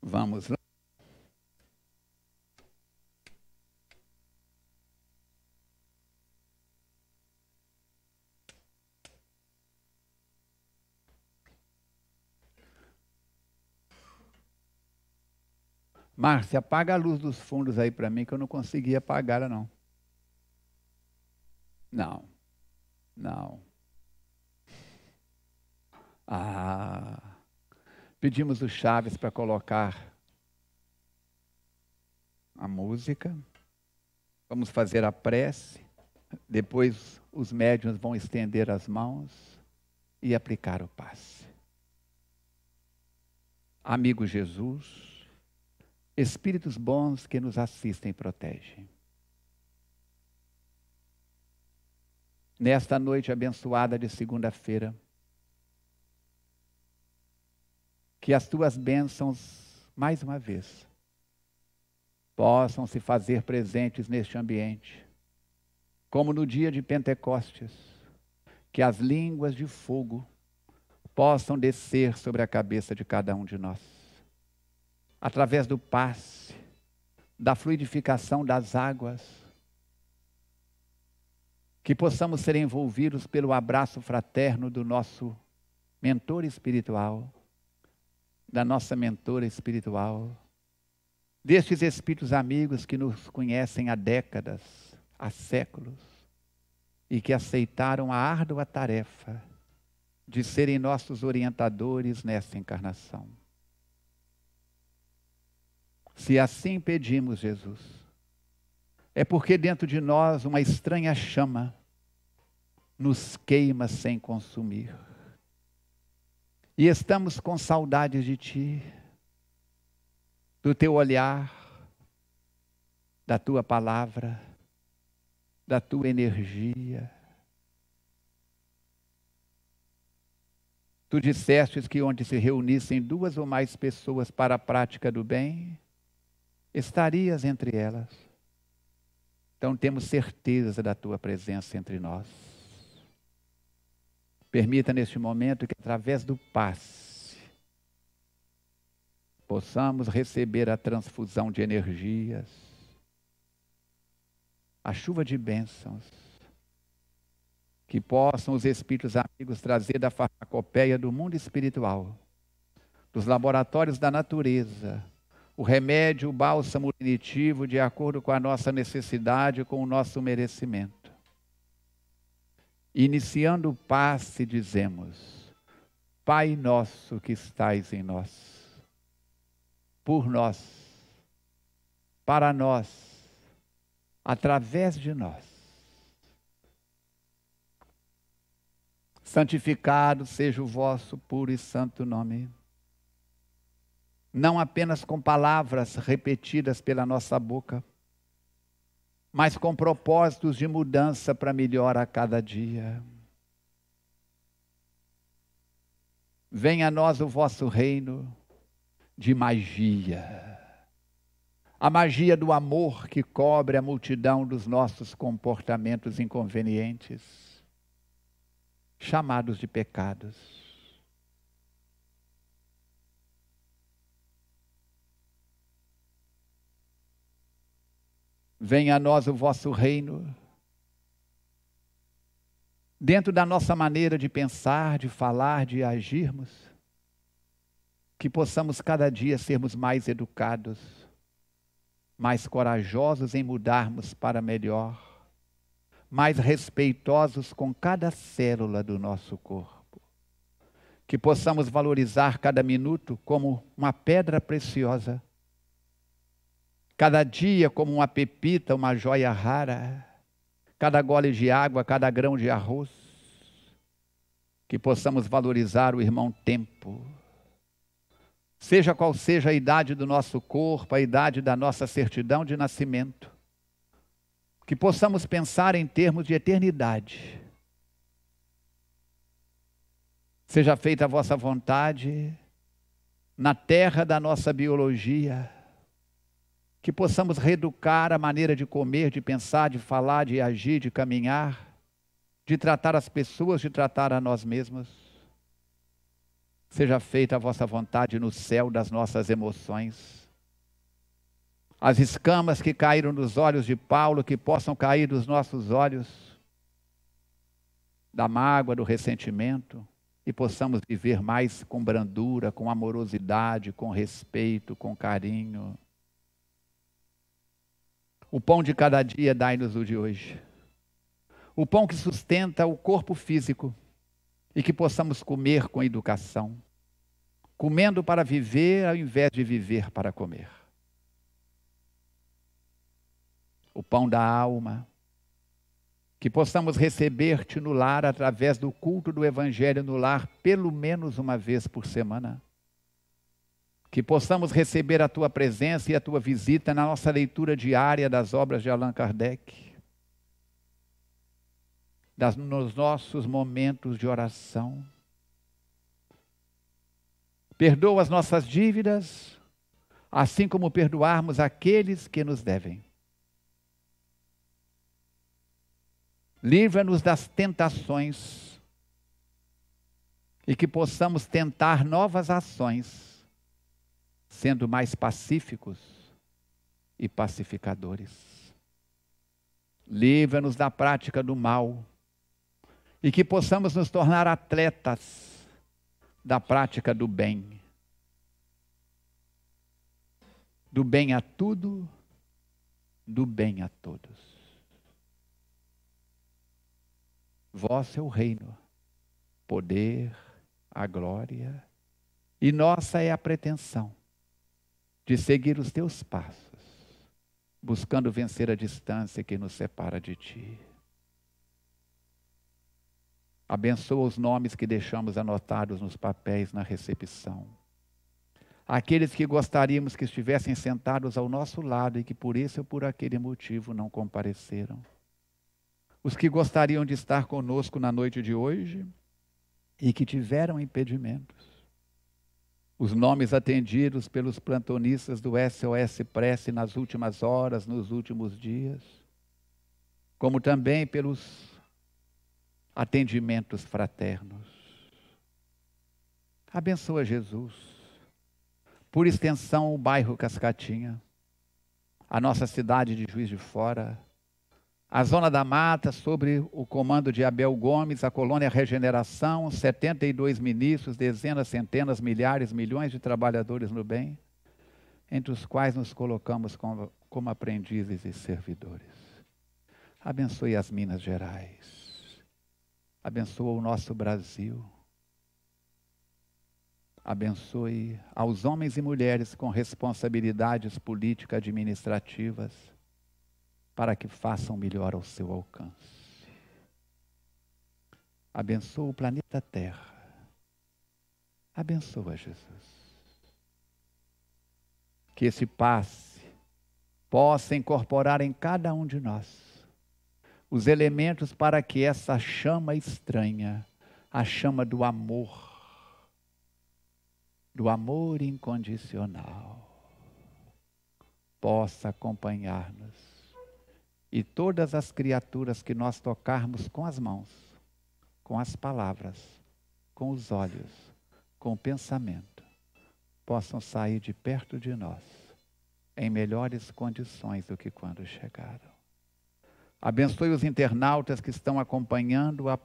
Vamos lá. Márcia, apaga a luz dos fundos aí para mim, que eu não consegui apagar la não. Não, não. Ah, pedimos o Chaves para colocar a música, vamos fazer a prece, depois os médiuns vão estender as mãos e aplicar o passe. Amigo Jesus, espíritos bons que nos assistem e protegem. Nesta noite abençoada de segunda-feira, que as tuas bênçãos, mais uma vez, possam se fazer presentes neste ambiente, como no dia de Pentecostes, que as línguas de fogo possam descer sobre a cabeça de cada um de nós através do passe, da fluidificação das águas, que possamos ser envolvidos pelo abraço fraterno do nosso mentor espiritual, da nossa mentora espiritual, destes espíritos amigos que nos conhecem há décadas, há séculos, e que aceitaram a árdua tarefa de serem nossos orientadores nessa encarnação. Se assim pedimos, Jesus, é porque dentro de nós uma estranha chama nos queima sem consumir. E estamos com saudade de Ti, do Teu olhar, da Tua palavra, da Tua energia. Tu dissestes que onde se reunissem duas ou mais pessoas para a prática do bem, estarias entre elas. Então temos certeza da tua presença entre nós. Permita neste momento que, através do passe, possamos receber a transfusão de energias, a chuva de bênçãos, que possam os Espíritos amigos trazer da farmacopeia do mundo espiritual, dos laboratórios da natureza, o remédio, o bálsamo lenitivo, de acordo com a nossa necessidade, com o nosso merecimento. Iniciando o passe, dizemos: Pai nosso que estais em nós, por nós, para nós, através de nós. Santificado seja o vosso puro e santo nome não apenas com palavras repetidas pela nossa boca, mas com propósitos de mudança para melhor a cada dia. Venha a nós o vosso reino de magia. A magia do amor que cobre a multidão dos nossos comportamentos inconvenientes, chamados de pecados venha a nós o vosso reino. Dentro da nossa maneira de pensar, de falar, de agirmos, que possamos cada dia sermos mais educados, mais corajosos em mudarmos para melhor, mais respeitosos com cada célula do nosso corpo. Que possamos valorizar cada minuto como uma pedra preciosa Cada dia como uma pepita, uma joia rara. Cada gole de água, cada grão de arroz. Que possamos valorizar o irmão tempo. Seja qual seja a idade do nosso corpo, a idade da nossa certidão de nascimento. Que possamos pensar em termos de eternidade. Seja feita a vossa vontade na terra da nossa biologia que possamos reeducar a maneira de comer, de pensar, de falar, de agir, de caminhar, de tratar as pessoas, de tratar a nós mesmos. Seja feita a vossa vontade no céu das nossas emoções. As escamas que caíram dos olhos de Paulo, que possam cair dos nossos olhos, da mágoa, do ressentimento, e possamos viver mais com brandura, com amorosidade, com respeito, com carinho o pão de cada dia dai-nos o de hoje. O pão que sustenta o corpo físico e que possamos comer com educação, comendo para viver ao invés de viver para comer. O pão da alma, que possamos receber-te no lar através do culto do Evangelho no lar pelo menos uma vez por semana que possamos receber a tua presença e a tua visita na nossa leitura diária das obras de Allan Kardec, das, nos nossos momentos de oração. Perdoa as nossas dívidas, assim como perdoarmos aqueles que nos devem. Livra-nos das tentações e que possamos tentar novas ações sendo mais pacíficos e pacificadores. Livra-nos da prática do mal e que possamos nos tornar atletas da prática do bem. Do bem a tudo, do bem a todos. Vosso é o reino, poder, a glória, e nossa é a pretensão de seguir os teus passos, buscando vencer a distância que nos separa de ti. Abençoa os nomes que deixamos anotados nos papéis na recepção. Aqueles que gostaríamos que estivessem sentados ao nosso lado e que por esse ou por aquele motivo não compareceram. Os que gostariam de estar conosco na noite de hoje e que tiveram impedimentos os nomes atendidos pelos plantonistas do SOS Prece nas últimas horas, nos últimos dias, como também pelos atendimentos fraternos. Abençoa Jesus. Por extensão, o bairro Cascatinha, a nossa cidade de Juiz de Fora, a Zona da Mata, sobre o comando de Abel Gomes, a colônia Regeneração, 72 ministros, dezenas, centenas, milhares, milhões de trabalhadores no bem, entre os quais nos colocamos como, como aprendizes e servidores. Abençoe as Minas Gerais, abençoa o nosso Brasil, abençoe aos homens e mulheres com responsabilidades políticas administrativas, para que façam melhor ao seu alcance. Abençoa o planeta Terra. Abençoa, Jesus. Que esse passe possa incorporar em cada um de nós os elementos para que essa chama estranha, a chama do amor, do amor incondicional, possa acompanhar-nos e todas as criaturas que nós tocarmos com as mãos, com as palavras, com os olhos, com o pensamento, possam sair de perto de nós em melhores condições do que quando chegaram. Abençoe os internautas que estão acompanhando a,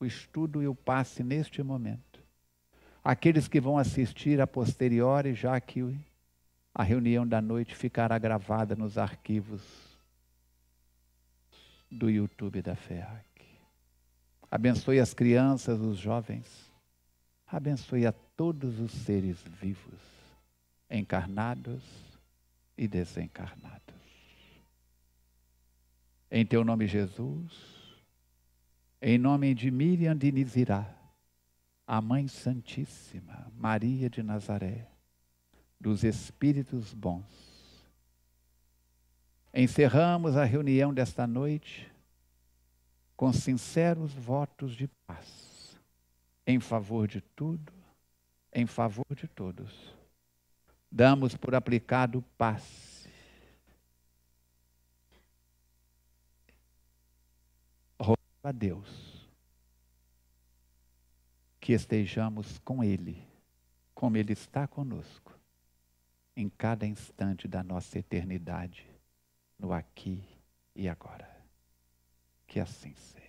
o estudo e o passe neste momento. Aqueles que vão assistir a posteriori, já que a reunião da noite ficará gravada nos arquivos do YouTube da FEAC. Abençoe as crianças, os jovens. Abençoe a todos os seres vivos, encarnados e desencarnados. Em teu nome, Jesus, em nome de Miriam de Nizirá, a Mãe Santíssima, Maria de Nazaré, dos Espíritos Bons, Encerramos a reunião desta noite com sinceros votos de paz, em favor de tudo, em favor de todos. Damos por aplicado paz. Rogo a Deus que estejamos com Ele, como Ele está conosco, em cada instante da nossa eternidade no aqui e agora. Que assim seja.